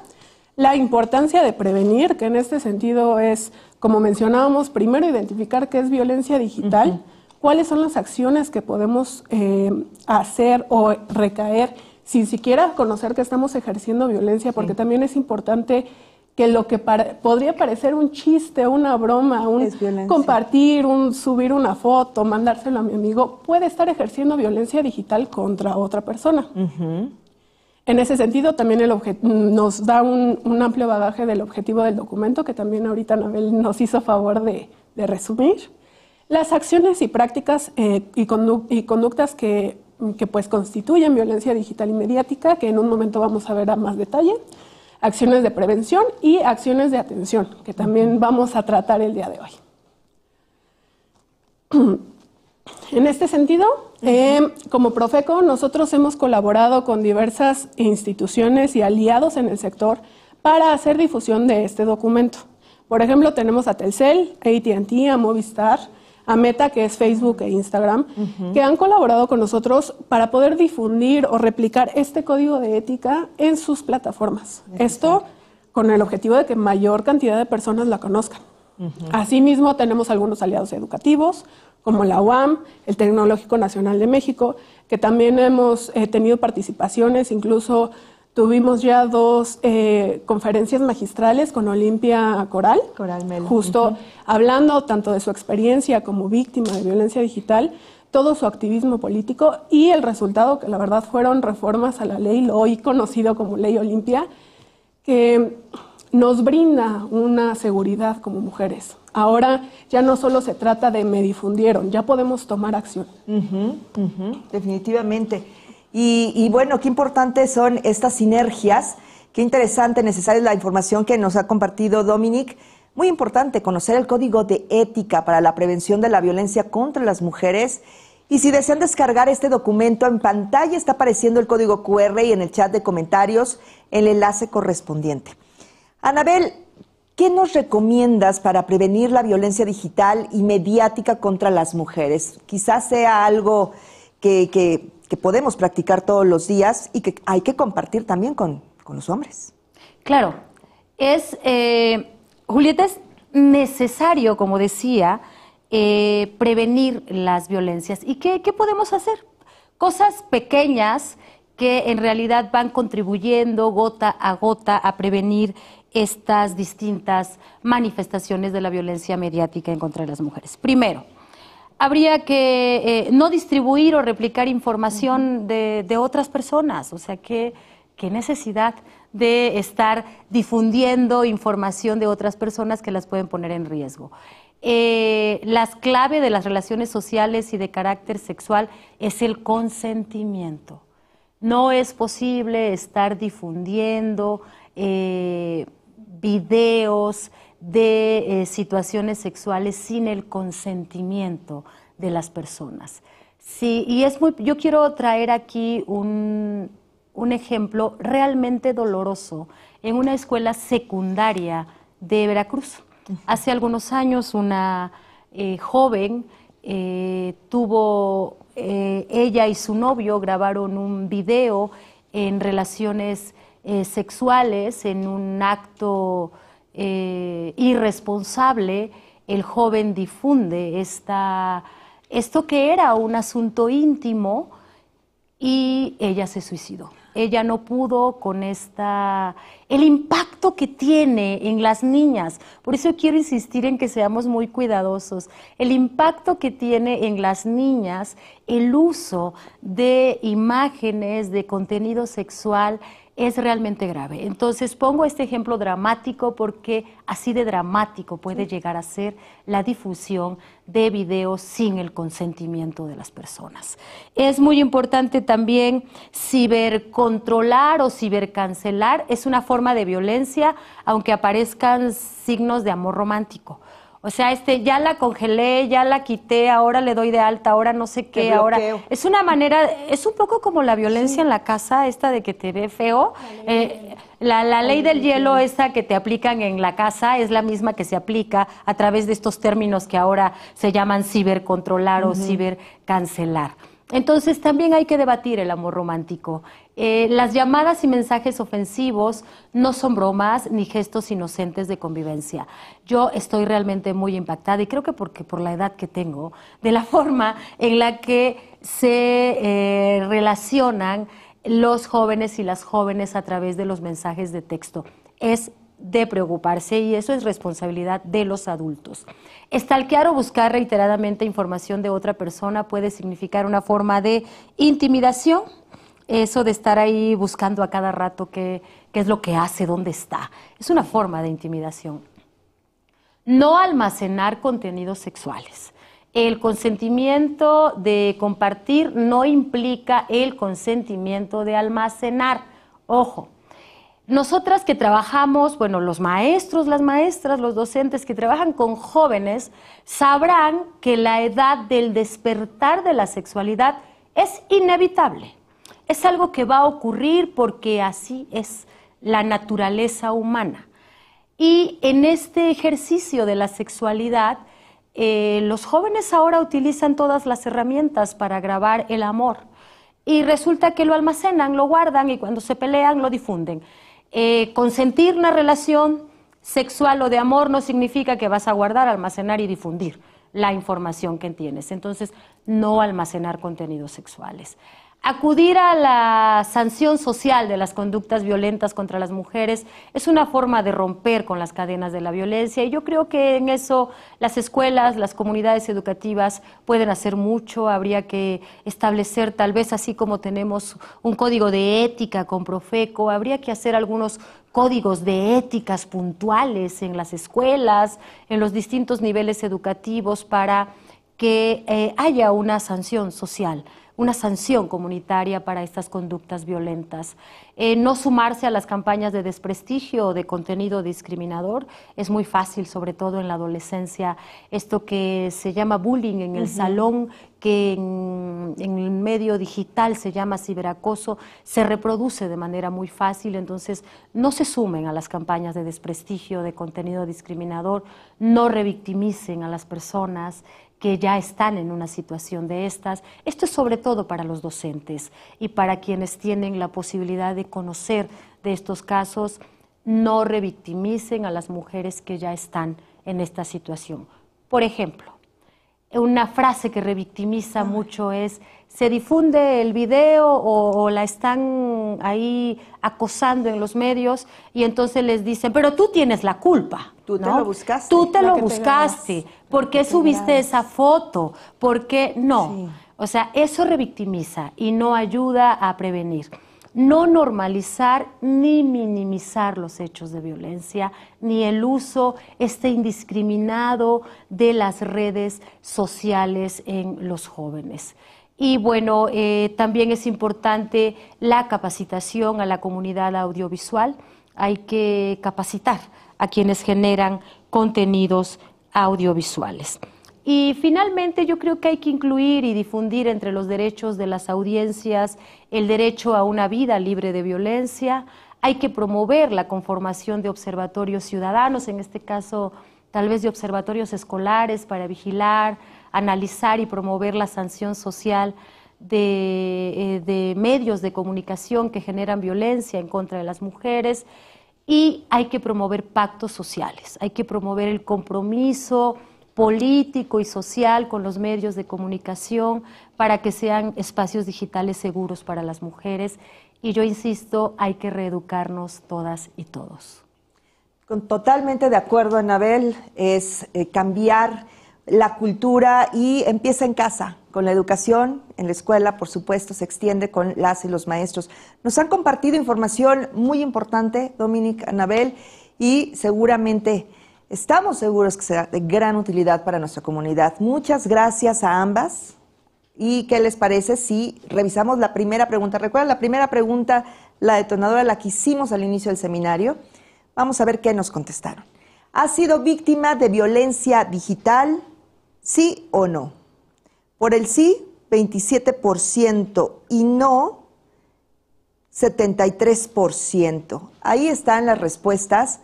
La importancia de prevenir, que en este sentido es, como mencionábamos, primero identificar qué es violencia digital, cuáles son las acciones que podemos em, hacer o recaer sin siquiera conocer que estamos ejerciendo violencia, porque también es importante que lo que podría parecer un chiste, una broma, un compartir, un subir una foto, mandárselo a mi amigo, puede estar ejerciendo violencia digital contra otra persona. En ese sentido, también nos da un, amplio bagaje del objetivo del documento, que también ahorita Anabel nos hizo favor de, resumir. Las acciones y prácticas eh, y, conductas que, pues, constituyen violencia digital y mediática, que en un momento vamos a ver a más detalle acciones de prevención y acciones de atención, que también vamos a tratar el día de hoy. En este sentido, eh, como Profeco, nosotros hemos colaborado con diversas instituciones y aliados en el sector para hacer difusión de este documento. Por ejemplo, tenemos a Telcel, ATT, a Movistar, a Meta, que es Facebook e Instagram, que han colaborado con nosotros para poder difundir o replicar este código de ética en sus plataformas. Esto con el objetivo de que mayor cantidad de personas la conozcan. Asimismo, tenemos algunos aliados educativos, como la UAM, el Tecnológico Nacional de México, que también hemos eh, tenido participaciones, incluso Tuvimos ya dos eh, conferencias magistrales con Olimpia Coral, justo hablando tanto de su experiencia como víctima de violencia digital, todo su activismo político y el resultado, que la verdad fueron reformas a la ley, lo hoy conocido como Ley Olimpia, que nos brinda una seguridad como mujeres. Ahora ya no solo se trata de me difundieron, ya podemos tomar acción. definitivamente. Y, bueno, qué importantes son estas sinergias, qué interesante, necesaria la información que nos ha compartido Dominic. Muy importante conocer el código de ética para la prevención de la violencia contra las mujeres. Y si desean descargar este documento, en pantalla está apareciendo el código QR y en el chat de comentarios el enlace correspondiente. Anabel, ¿qué nos recomiendas para prevenir la violencia digital y mediática contra las mujeres? Quizás sea algo que que podemos practicar todos los días y que hay que compartir también con, los hombres. Claro, es, eh, Julieta, es necesario, como decía, eh, prevenir las violencias. ¿Y qué podemos hacer? Cosas pequeñas que en realidad van contribuyendo gota a gota a prevenir estas distintas manifestaciones de la violencia mediática en contra de las mujeres. Primero, habría que eh, no distribuir o replicar información de, otras personas. O sea, qué, necesidad de estar difundiendo información de otras personas que las pueden poner en riesgo. Eh, las clave de las relaciones sociales y de carácter sexual es el consentimiento. No es posible estar difundiendo eh, videos, de eh, situaciones sexuales sin el consentimiento de las personas. Sí, y yo quiero traer aquí un, ejemplo realmente doloroso en una escuela secundaria de Veracruz. Hace algunos años una eh, joven eh, tuvo, ella y su novio grabaron un video en relaciones sexuales, en un acto eh, irresponsable, el joven difunde esta, esto que era un asunto íntimo y ella se suicidó. Ella no pudo con esta, el impacto que tiene en las niñas. Por eso quiero insistir en que seamos muy cuidadosos. El impacto que tiene en las niñas el uso de imágenes, de contenido sexual, es realmente grave. Entonces pongo este ejemplo dramático porque así de dramático puede llegar a ser la difusión de videos sin el consentimiento de las personas. Es muy importante también cibercontrolar o cibercancelar. Es una forma forma de violencia, aunque aparezcan signos de amor romántico. O sea, este, ya la congelé, ya la quité, ahora le doy de alta, ahora no sé qué, ahora. Es una manera, es un poco como la violencia en la casa, esta de que te ve feo. La ley, del... Eh, hielo, esa que te aplican en la casa, es la misma que se aplica a través de estos términos que ahora se llaman cibercontrolar o cibercancelar. Entonces también hay que debatir el amor romántico. Eh, las llamadas y mensajes ofensivos no son bromas ni gestos inocentes de convivencia. Yo estoy realmente muy impactada y creo que porque por la edad que tengo, de la forma en la que se eh, relacionan los jóvenes y las jóvenes a través de los mensajes de texto. Es de preocuparse y eso es responsabilidad de los adultos. Estalquear o buscar reiteradamente información de otra persona puede significar una forma de intimidación, eso de estar ahí buscando a cada rato qué, qué es lo que hace, dónde está. Es una forma de intimidación. No almacenar contenidos sexuales. El consentimiento de compartir no implica el consentimiento de almacenar. Ojo, nosotras que trabajamos, bueno, los maestros, las maestras, los docentes que trabajan con jóvenes, sabrán que la edad del despertar de la sexualidad es inevitable. Es algo que va a ocurrir porque así es la naturaleza humana. Y en este ejercicio de la sexualidad, eh, los jóvenes ahora utilizan todas las herramientas para grabar el amor. Y resulta que lo almacenan, lo guardan y cuando se pelean lo difunden. Eh, consentir una relación sexual o de amor no significa que vas a guardar, almacenar y difundir la información que tienes. Entonces, no almacenar contenidos sexuales. Acudir a la sanción social de las conductas violentas contra las mujeres es una forma de romper con las cadenas de la violencia y yo creo que en eso las escuelas, las comunidades educativas pueden hacer mucho. Habría que establecer, tal vez así como tenemos un código de ética con Profeco, habría que hacer algunos códigos de éticas puntuales en las escuelas, en los distintos niveles educativos para que eh, haya una sanción social una sanción comunitaria para estas conductas violentas. Eh, no sumarse a las campañas de desprestigio o de contenido discriminador es muy fácil, sobre todo en la adolescencia, esto que se llama bullying en el salón, que en, en, el medio digital se llama ciberacoso, se reproduce de manera muy fácil, entonces no se sumen a las campañas de desprestigio, de contenido discriminador, no revictimicen a las personas, que ya están en una situación de estas. Esto es sobre todo para los docentes y para quienes tienen la posibilidad de conocer de estos casos, no revictimicen a las mujeres que ya están en esta situación. Por ejemplo, una frase que revictimiza mucho es, se difunde el video o, la están ahí acosando en los medios y entonces les dicen, pero tú tienes la culpa. Tú te lo buscaste. Tú te lo buscaste. porque ¿Por qué subiste esa foto? ¿Por qué no? O sea, eso revictimiza y no ayuda a prevenir no normalizar ni minimizar los hechos de violencia, ni el uso este indiscriminado de las redes sociales en los jóvenes. Y bueno, eh, también es importante la capacitación a la comunidad audiovisual. Hay que capacitar a quienes generan contenidos audiovisuales. Y finalmente yo creo que hay que incluir y difundir entre los derechos de las audiencias el derecho a una vida libre de violencia, hay que promover la conformación de observatorios ciudadanos, en este caso tal vez de observatorios escolares para vigilar, analizar y promover la sanción social de, eh, medios de comunicación que generan violencia en contra de las mujeres y hay que promover pactos sociales, hay que promover el compromiso, político y social con los medios de comunicación para que sean espacios digitales seguros para las mujeres. Y yo insisto, hay que reeducarnos todas y todos. Totalmente de acuerdo, Anabel, es eh, cambiar la cultura y empieza en casa, con la educación, en la escuela, por supuesto, se extiende con las y los maestros. Nos han compartido información muy importante, Dominic, Anabel, y seguramente Estamos seguros que será de gran utilidad para nuestra comunidad. Muchas gracias a ambas. ¿Y qué les parece si revisamos la primera pregunta? Recuerda, la primera pregunta, la detonadora, la que hicimos al inicio del seminario. Vamos a ver qué nos contestaron. ¿Ha sido víctima de violencia digital? ¿Sí o no? Por el sí, 27% y no, 73%. Ahí están las respuestas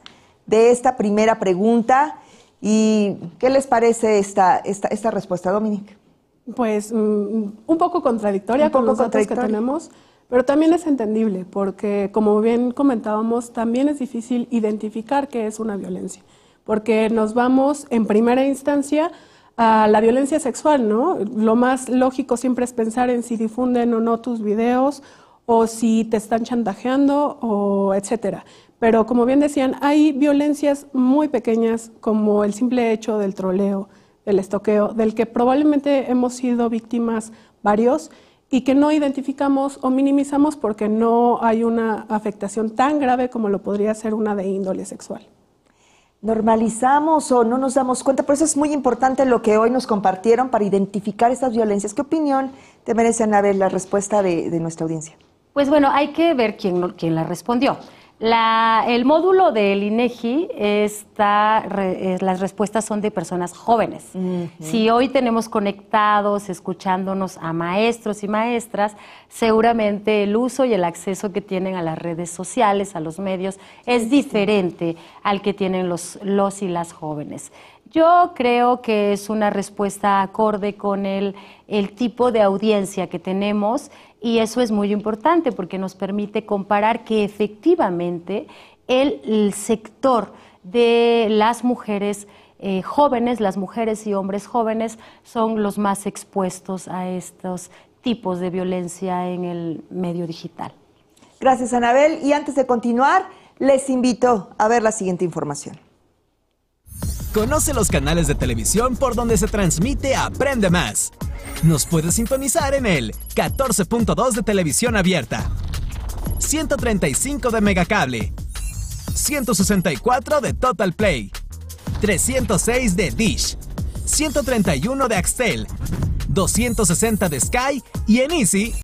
de esta primera pregunta. ¿Y qué les parece esta, esta, respuesta, Dominique? Pues mm, un poco contradictoria con los datos que tenemos, pero también es entendible, porque como bien comentábamos, también es difícil identificar qué es una violencia, porque nos vamos en primera instancia a la violencia sexual, ¿no? Lo más lógico siempre es pensar en si difunden o no tus videos o si te están chantajeando o etcétera. Pero como bien decían, hay violencias muy pequeñas como el simple hecho del troleo, del estoqueo, del que probablemente hemos sido víctimas varios y que no identificamos o minimizamos porque no hay una afectación tan grave como lo podría ser una de índole sexual normalizamos o no nos damos cuenta. Por eso es muy importante lo que hoy nos compartieron para identificar estas violencias. ¿Qué opinión te merece, Anabel, la respuesta de, nuestra audiencia? Pues bueno, hay que ver quién, quién la respondió el módulo del INEGI e está, eh, las respuestas son de personas jóvenes. Si hoy tenemos conectados, escuchándonos a maestros y maestras, seguramente el uso y el acceso que tienen a las redes sociales, a los medios, es diferente al que tienen los, los y las jóvenes. Yo creo que es una respuesta acorde con el, el tipo de audiencia que tenemos y eso es muy importante porque nos permite comparar que efectivamente el, sector de las mujeres eh, jóvenes, las mujeres y hombres jóvenes, son los más expuestos a estos tipos de violencia en el medio digital. Gracias, Anabel. Y antes de continuar, les invito a ver la siguiente información. Conoce los canales de televisión por donde se transmite Aprende Más. Nos puede sintonizar en el 14.2 de televisión abierta, 135 de megacable, 164 de Total Play, 306 de Dish, 131 de Axtel, 260 de Sky y en Easy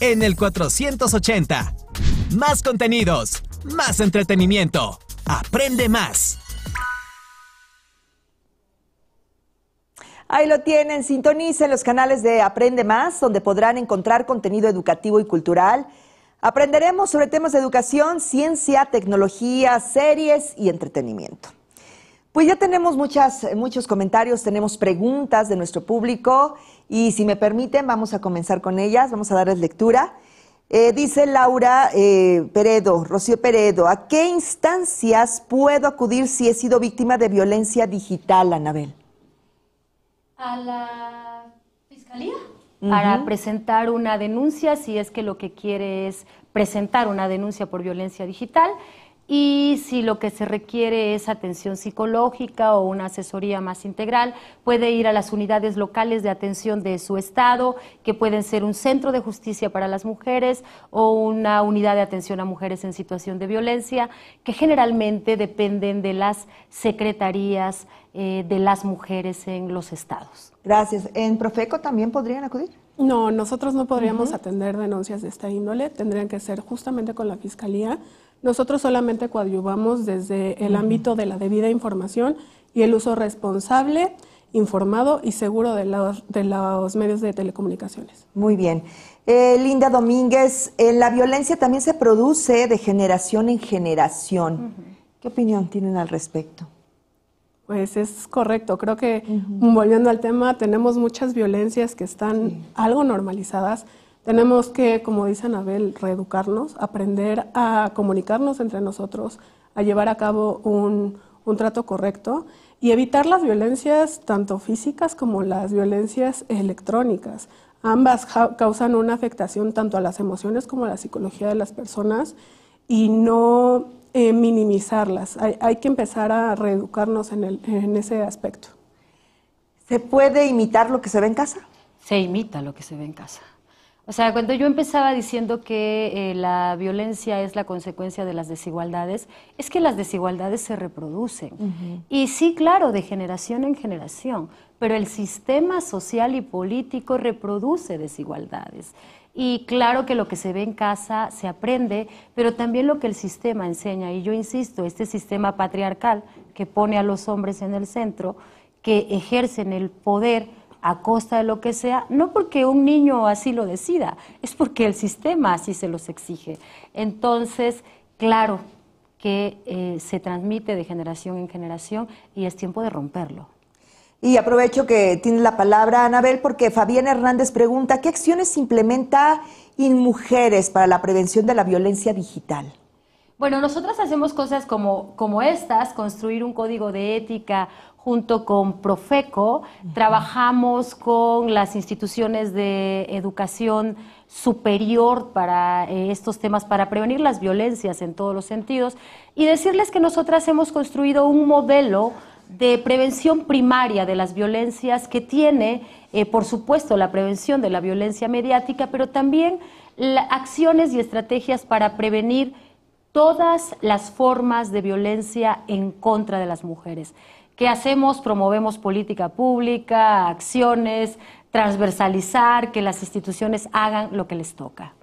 en el 480. Más contenidos, más entretenimiento. Aprende más. Ahí lo tienen, sintonicen los canales de Aprende Más, donde podrán encontrar contenido educativo y cultural. Aprenderemos sobre temas de educación, ciencia, tecnología, series y entretenimiento. Pues ya tenemos muchas, muchos comentarios, tenemos preguntas de nuestro público y si me permiten vamos a comenzar con ellas, vamos a darles lectura. Eh, dice Laura eh, Peredo, Rocío Peredo, ¿a qué instancias puedo acudir si he sido víctima de violencia digital, Anabel? A la fiscalía para presentar una denuncia si es que lo que quiere es presentar una denuncia por violencia digital y si lo que se requiere es atención psicológica o una asesoría más integral, puede ir a las unidades locales de atención de su estado, que pueden ser un centro de justicia para las mujeres o una unidad de atención a mujeres en situación de violencia, que generalmente dependen de las secretarías eh, de las mujeres en los estados. Gracias. ¿En Profeco también podrían acudir? No, nosotros no podríamos atender denuncias de esta índole, tendrían que ser justamente con la Fiscalía nosotros solamente coadyuvamos desde el ámbito de la debida información y el uso responsable, informado y seguro de los, medios de telecomunicaciones. Muy bien. Eh, Linda Domínguez, eh, la violencia también se produce de generación en generación. ¿Qué opinión tienen al respecto? Pues es correcto, creo que volviendo al tema, tenemos muchas violencias que están algo normalizadas tenemos que, como dice Anabel, reeducarnos, aprender a comunicarnos entre nosotros, a llevar a cabo un, un trato correcto y evitar las violencias tanto físicas como las violencias electrónicas. Ambas causan una afectación tanto a las emociones como a la psicología de las personas y no eh, minimizarlas. Hay, hay, que empezar a reeducarnos en, el, en ese aspecto. ¿Se puede imitar lo que se ve en casa? Se imita lo que se ve en casa. O sea, cuando yo empezaba diciendo que eh, la violencia es la consecuencia de las desigualdades, es que las desigualdades se reproducen. Y sí, claro, de generación en generación, pero el sistema social y político reproduce desigualdades. Y claro que lo que se ve en casa se aprende, pero también lo que el sistema enseña. Y yo insisto, este sistema patriarcal que pone a los hombres en el centro, que ejercen el poder, a costa de lo que sea, no porque un niño así lo decida, es porque el sistema así se los exige. Entonces, claro que eh, se transmite de generación en generación y es tiempo de romperlo. Y aprovecho que tiene la palabra Anabel porque Fabián Hernández pregunta, ¿qué acciones implementa InMujeres para la prevención de la violencia digital? Bueno, nosotras hacemos cosas como, como estas, construir un código de ética, junto con Profeco, trabajamos con las instituciones de educación superior para eh, estos temas, para prevenir las violencias en todos los sentidos, y decirles que nosotras hemos construido un modelo de prevención primaria de las violencias que tiene, eh, por supuesto, la prevención de la violencia mediática, pero también acciones y estrategias para prevenir todas las formas de violencia en contra de las mujeres. ¿Qué hacemos? Promovemos política pública, acciones, transversalizar, que las instituciones hagan lo que les toca.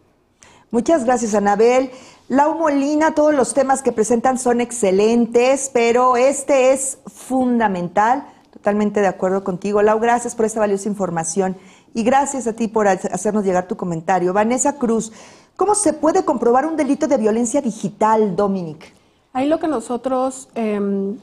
Muchas gracias, Anabel. Lau Molina, todos los temas que presentan son excelentes, pero este es fundamental. Totalmente de acuerdo contigo. Lau, gracias por esta valiosa información y gracias a ti por hacernos llegar tu comentario. Vanessa Cruz, ¿cómo se puede comprobar un delito de violencia digital, Dominic? Ahí lo que nosotros em,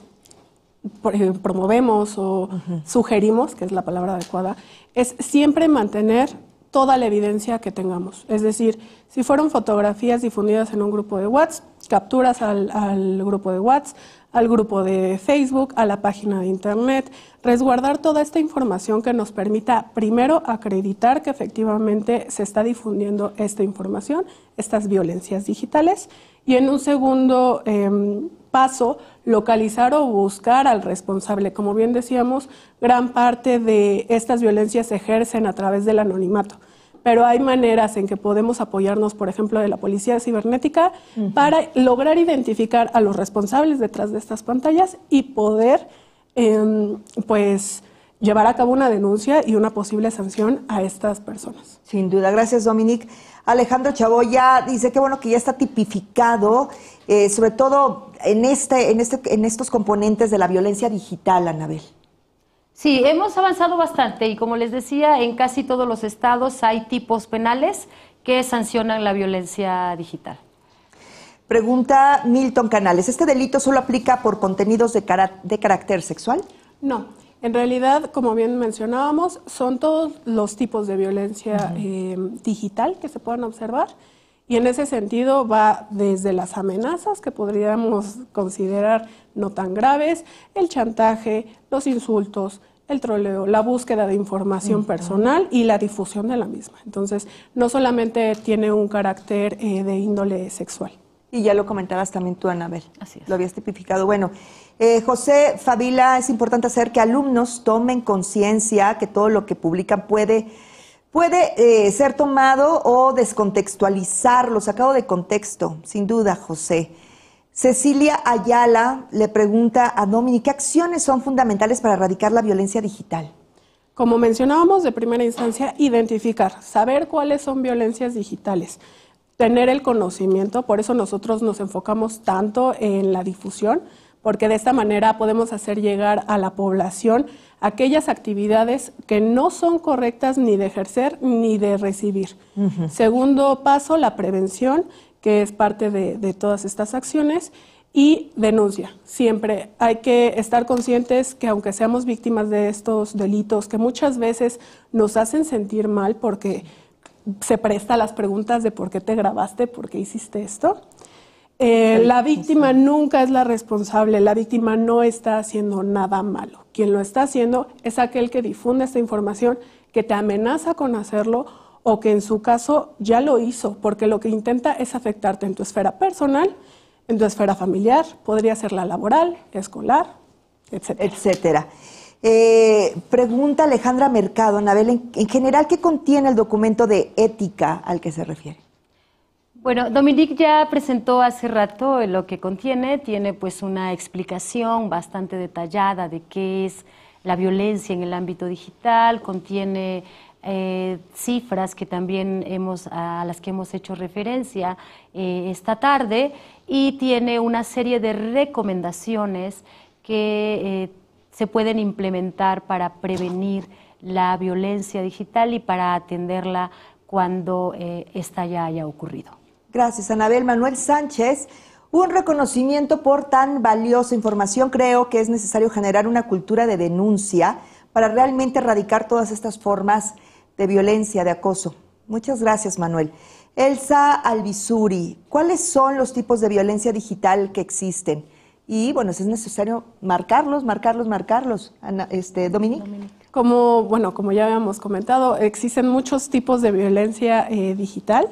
promovemos o sugerimos, que es la palabra adecuada, es siempre mantener toda la evidencia que tengamos. Es decir, si fueron fotografías difundidas en un grupo de WhatsApp, capturas al, grupo de WhatsApp, al grupo de Facebook, a la página de Internet, resguardar toda esta información que nos permita primero acreditar que efectivamente se está difundiendo esta información, estas violencias digitales, y en un segundo... Em, paso localizar o buscar al responsable. Como bien decíamos, gran parte de estas violencias se ejercen a través del anonimato pero hay maneras en que podemos apoyarnos, por ejemplo, de la policía cibernética para lograr identificar a los responsables detrás de estas pantallas y poder, em, pues, llevar a cabo una denuncia y una posible sanción a estas personas. Sin duda, gracias Dominique. Alejandro Chaboya dice que bueno que ya está tipificado, eh, sobre todo en, este, en, este, en estos componentes de la violencia digital, Anabel. Sí, hemos avanzado bastante y como les decía, en casi todos los estados hay tipos penales que sancionan la violencia digital. Pregunta Milton Canales, ¿este delito solo aplica por contenidos de carácter sexual? No, en realidad, como bien mencionábamos, son todos los tipos de violencia eh, digital que se puedan observar. Y en ese sentido va desde las amenazas que podríamos considerar no tan graves, el chantaje, los insultos, el troleo, la búsqueda de información personal y la difusión de la misma. Entonces, no solamente tiene un carácter eh, de índole sexual. Y ya lo comentabas también tú, Anabel. Así Lo habías tipificado. Bueno, eh, José Fabila, es importante hacer que alumnos tomen conciencia que todo lo que publican puede, puede eh, ser tomado o descontextualizarlo, sacado de contexto, sin duda, José. Cecilia Ayala le pregunta a Domini, ¿qué acciones son fundamentales para erradicar la violencia digital? Como mencionábamos de primera instancia, identificar, saber cuáles son violencias digitales tener el conocimiento, por eso nosotros nos enfocamos tanto en la difusión, porque de esta manera podemos hacer llegar a la población aquellas actividades que no son correctas ni de ejercer ni de recibir. Segundo paso, la prevención, que es parte de todas estas acciones. Y denuncia. Siempre hay que estar conscientes que aunque seamos víctimas de estos delitos, que muchas veces nos hacen sentir mal porque se presta a las preguntas de por qué te grabaste, por qué hiciste esto. Eh, la víctima nunca es la responsable, la víctima no está haciendo nada malo. Quien lo está haciendo es aquel que difunde esta información, que te amenaza con hacerlo o que en su caso ya lo hizo, porque lo que intenta es afectarte en tu esfera personal, en tu esfera familiar, podría ser la laboral, escolar, etc. etcétera. Eh, pregunta Alejandra Mercado, Anabel, en, general, ¿qué contiene el documento de ética al que se refiere? Bueno, Dominique ya presentó hace rato lo que contiene, tiene pues una explicación bastante detallada de qué es la violencia en el ámbito digital, contiene eh, cifras que también hemos, a las que hemos hecho referencia eh, esta tarde y tiene una serie de recomendaciones que se pueden implementar para prevenir la violencia digital y para atenderla cuando ésta eh, ya haya ocurrido. Gracias, Anabel Manuel Sánchez. Un reconocimiento por tan valiosa información. Creo que es necesario generar una cultura de denuncia para realmente erradicar todas estas formas de violencia, de acoso. Muchas gracias, Manuel. Elsa Albizuri, ¿cuáles son los tipos de violencia digital que existen? y bueno, es necesario marcarlos, marcarlos, marcarlos. este, Dominique. Como, bueno, como ya habíamos comentado, existen muchos tipos de violencia eh, digital.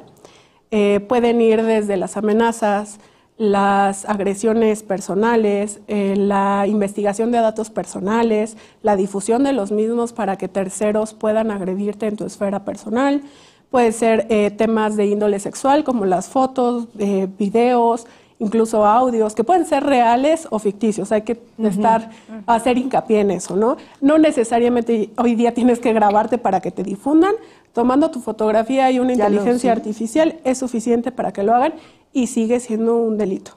Eh, pueden ir desde las amenazas, las agresiones personales, eh, la investigación de datos personales, la difusión de los mismos para que terceros puedan agredirte en tu esfera personal. Puede ser temas de índole sexual como las fotos, videos, incluso audios, que pueden ser reales o ficticios. Hay que estar, hacer hincapié en eso, ¿no? No necesariamente hoy día tienes que grabarte para que te difundan. Tomando tu fotografía y una inteligencia artificial es suficiente para que lo hagan y sigue siendo un delito.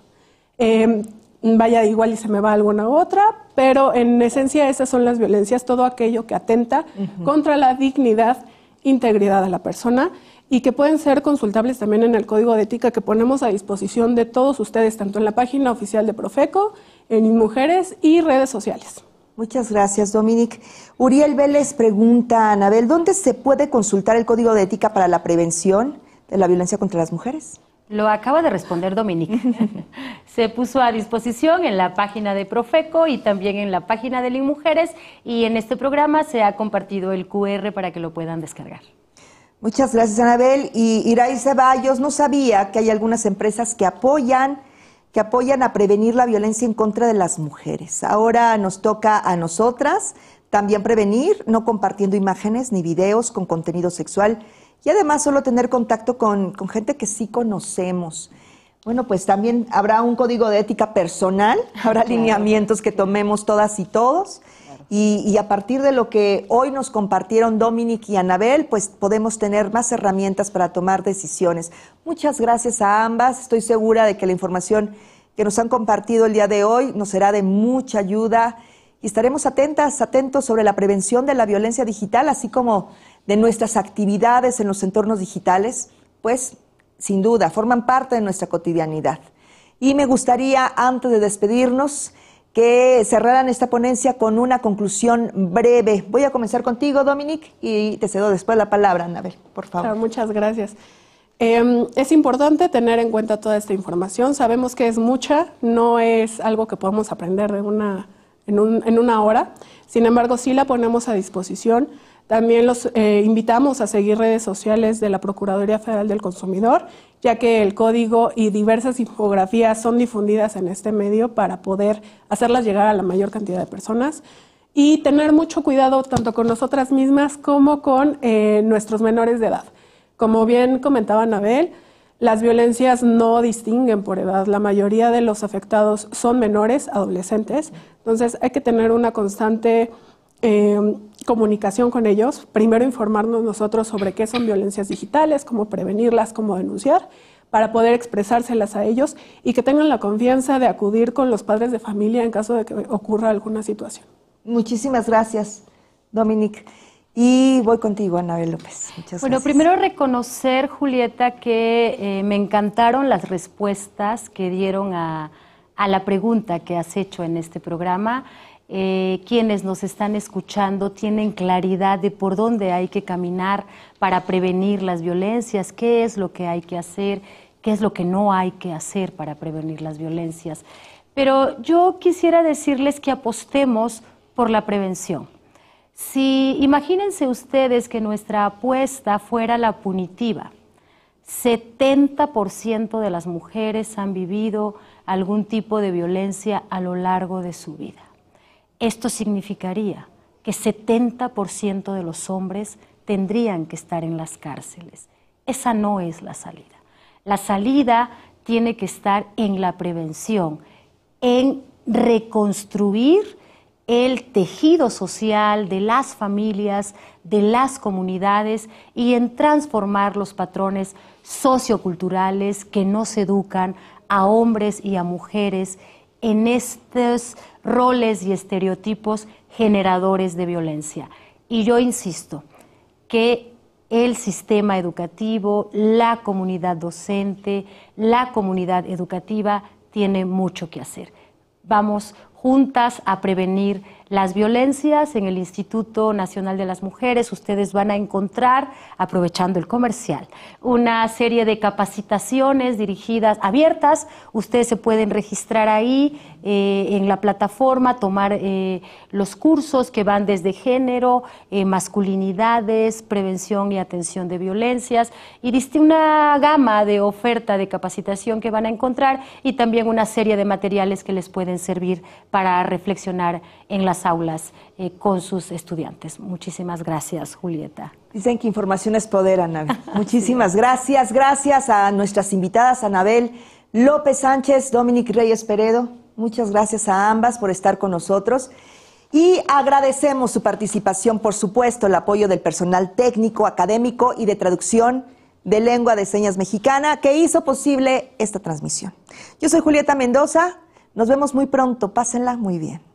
Em, vaya, igual y se me va alguna otra, pero en esencia esas son las violencias, todo aquello que atenta contra la dignidad, integridad de la persona y que pueden ser consultables también en el código de ética que ponemos a disposición de todos ustedes, tanto en la página oficial de Profeco, en Inmujeres y redes sociales. Muchas gracias, Dominic. Uriel Vélez pregunta, Anabel, ¿dónde se puede consultar el código de ética para la prevención de la violencia contra las mujeres? Lo acaba de responder Dominique. Se puso a disposición en la página de Profeco y también en la página de Mujeres y en este programa se ha compartido el QR para que lo puedan descargar. Muchas gracias, Anabel. Y Iray Ceballos, no sabía que hay algunas empresas que apoyan que apoyan a prevenir la violencia en contra de las mujeres. Ahora nos toca a nosotras también prevenir, no compartiendo imágenes ni videos con contenido sexual y además solo tener contacto con, con gente que sí conocemos. Bueno, pues también habrá un código de ética personal, habrá alineamientos que tomemos todas y todos. Y, a partir de lo que hoy nos compartieron Dominic y Anabel, pues podemos tener más herramientas para tomar decisiones. Muchas gracias a ambas. Estoy segura de que la información que nos han compartido el día de hoy nos será de mucha ayuda y estaremos atentas, atentos sobre la prevención de la violencia digital, así como de nuestras actividades en los entornos digitales, pues sin duda forman parte de nuestra cotidianidad. Y me gustaría, antes de despedirnos, que cerraran esta ponencia con una conclusión breve. Voy a comenzar contigo, Dominic, y te cedo después la palabra, Anabel, por favor. Ah, muchas gracias. Em, es importante tener en cuenta toda esta información. Sabemos que es mucha, no es algo que podamos aprender de una, en, una hora. Sin embargo, sí la ponemos a disposición. También los eh, invitamos a seguir redes sociales de la Procuraduría Federal del Consumidor ya que el código y diversas infografías son difundidas en este medio para poder hacerlas llegar a la mayor cantidad de personas y tener mucho cuidado tanto con nosotras mismas como con eh, nuestros menores de edad. Como bien comentaba Anabel, las violencias no distinguen por edad. La mayoría de los afectados son menores, adolescentes. Entonces hay que tener una constante Em, comunicación con ellos, primero informarnos nosotros sobre qué son violencias digitales, cómo prevenirlas, cómo denunciar, para poder expresárselas a ellos y que tengan la confianza de acudir con los padres de familia en caso de que ocurra alguna situación. Muchísimas gracias, Dominique. Y voy contigo, Anabel López. bueno, primero reconocer, Julieta, que eh, me encantaron las respuestas que dieron a la pregunta que has hecho en este programa. Eh, quienes nos están escuchando tienen claridad de por dónde hay que caminar para prevenir las violencias, qué es lo que hay que hacer, qué es lo que no hay que hacer para prevenir las violencias. Pero yo quisiera decirles que apostemos por la prevención. Si imagínense ustedes que nuestra apuesta fuera la punitiva, 70% de las mujeres han vivido algún tipo de violencia a lo largo de su vida. Esto significaría que 70% de los hombres tendrían que estar en las cárceles. Esa no es la salida. La salida tiene que estar en la prevención, en reconstruir el tejido social de las familias, de las comunidades y en transformar los patrones socioculturales que nos educan a hombres y a mujeres en estos roles y estereotipos generadores de violencia. Y yo insisto que el sistema educativo, la comunidad docente, la comunidad educativa tiene mucho que hacer. Vamos juntas a prevenir las violencias en el Instituto Nacional de las Mujeres. Ustedes van a encontrar, aprovechando el comercial, una serie de capacitaciones dirigidas, abiertas. Ustedes se pueden registrar ahí eh, en la plataforma, tomar eh, los cursos que van desde género, eh, masculinidades, prevención y atención de violencias y una gama de oferta de capacitación que van a encontrar y también una serie de materiales que les pueden servir para reflexionar en las aulas con sus estudiantes. Muchísimas gracias, Julieta. Dicen que información es poder, Anabel. Muchísimas gracias. Gracias a nuestras invitadas, Anabel López Sánchez, Dominic Reyes Peredo. Muchas gracias a ambas por estar con nosotros. Y agradecemos su participación, por supuesto, el apoyo del personal técnico, académico y de traducción de lengua de señas mexicana que hizo posible esta transmisión. Yo soy Julieta Mendoza, nos vemos muy pronto, pásenla muy bien.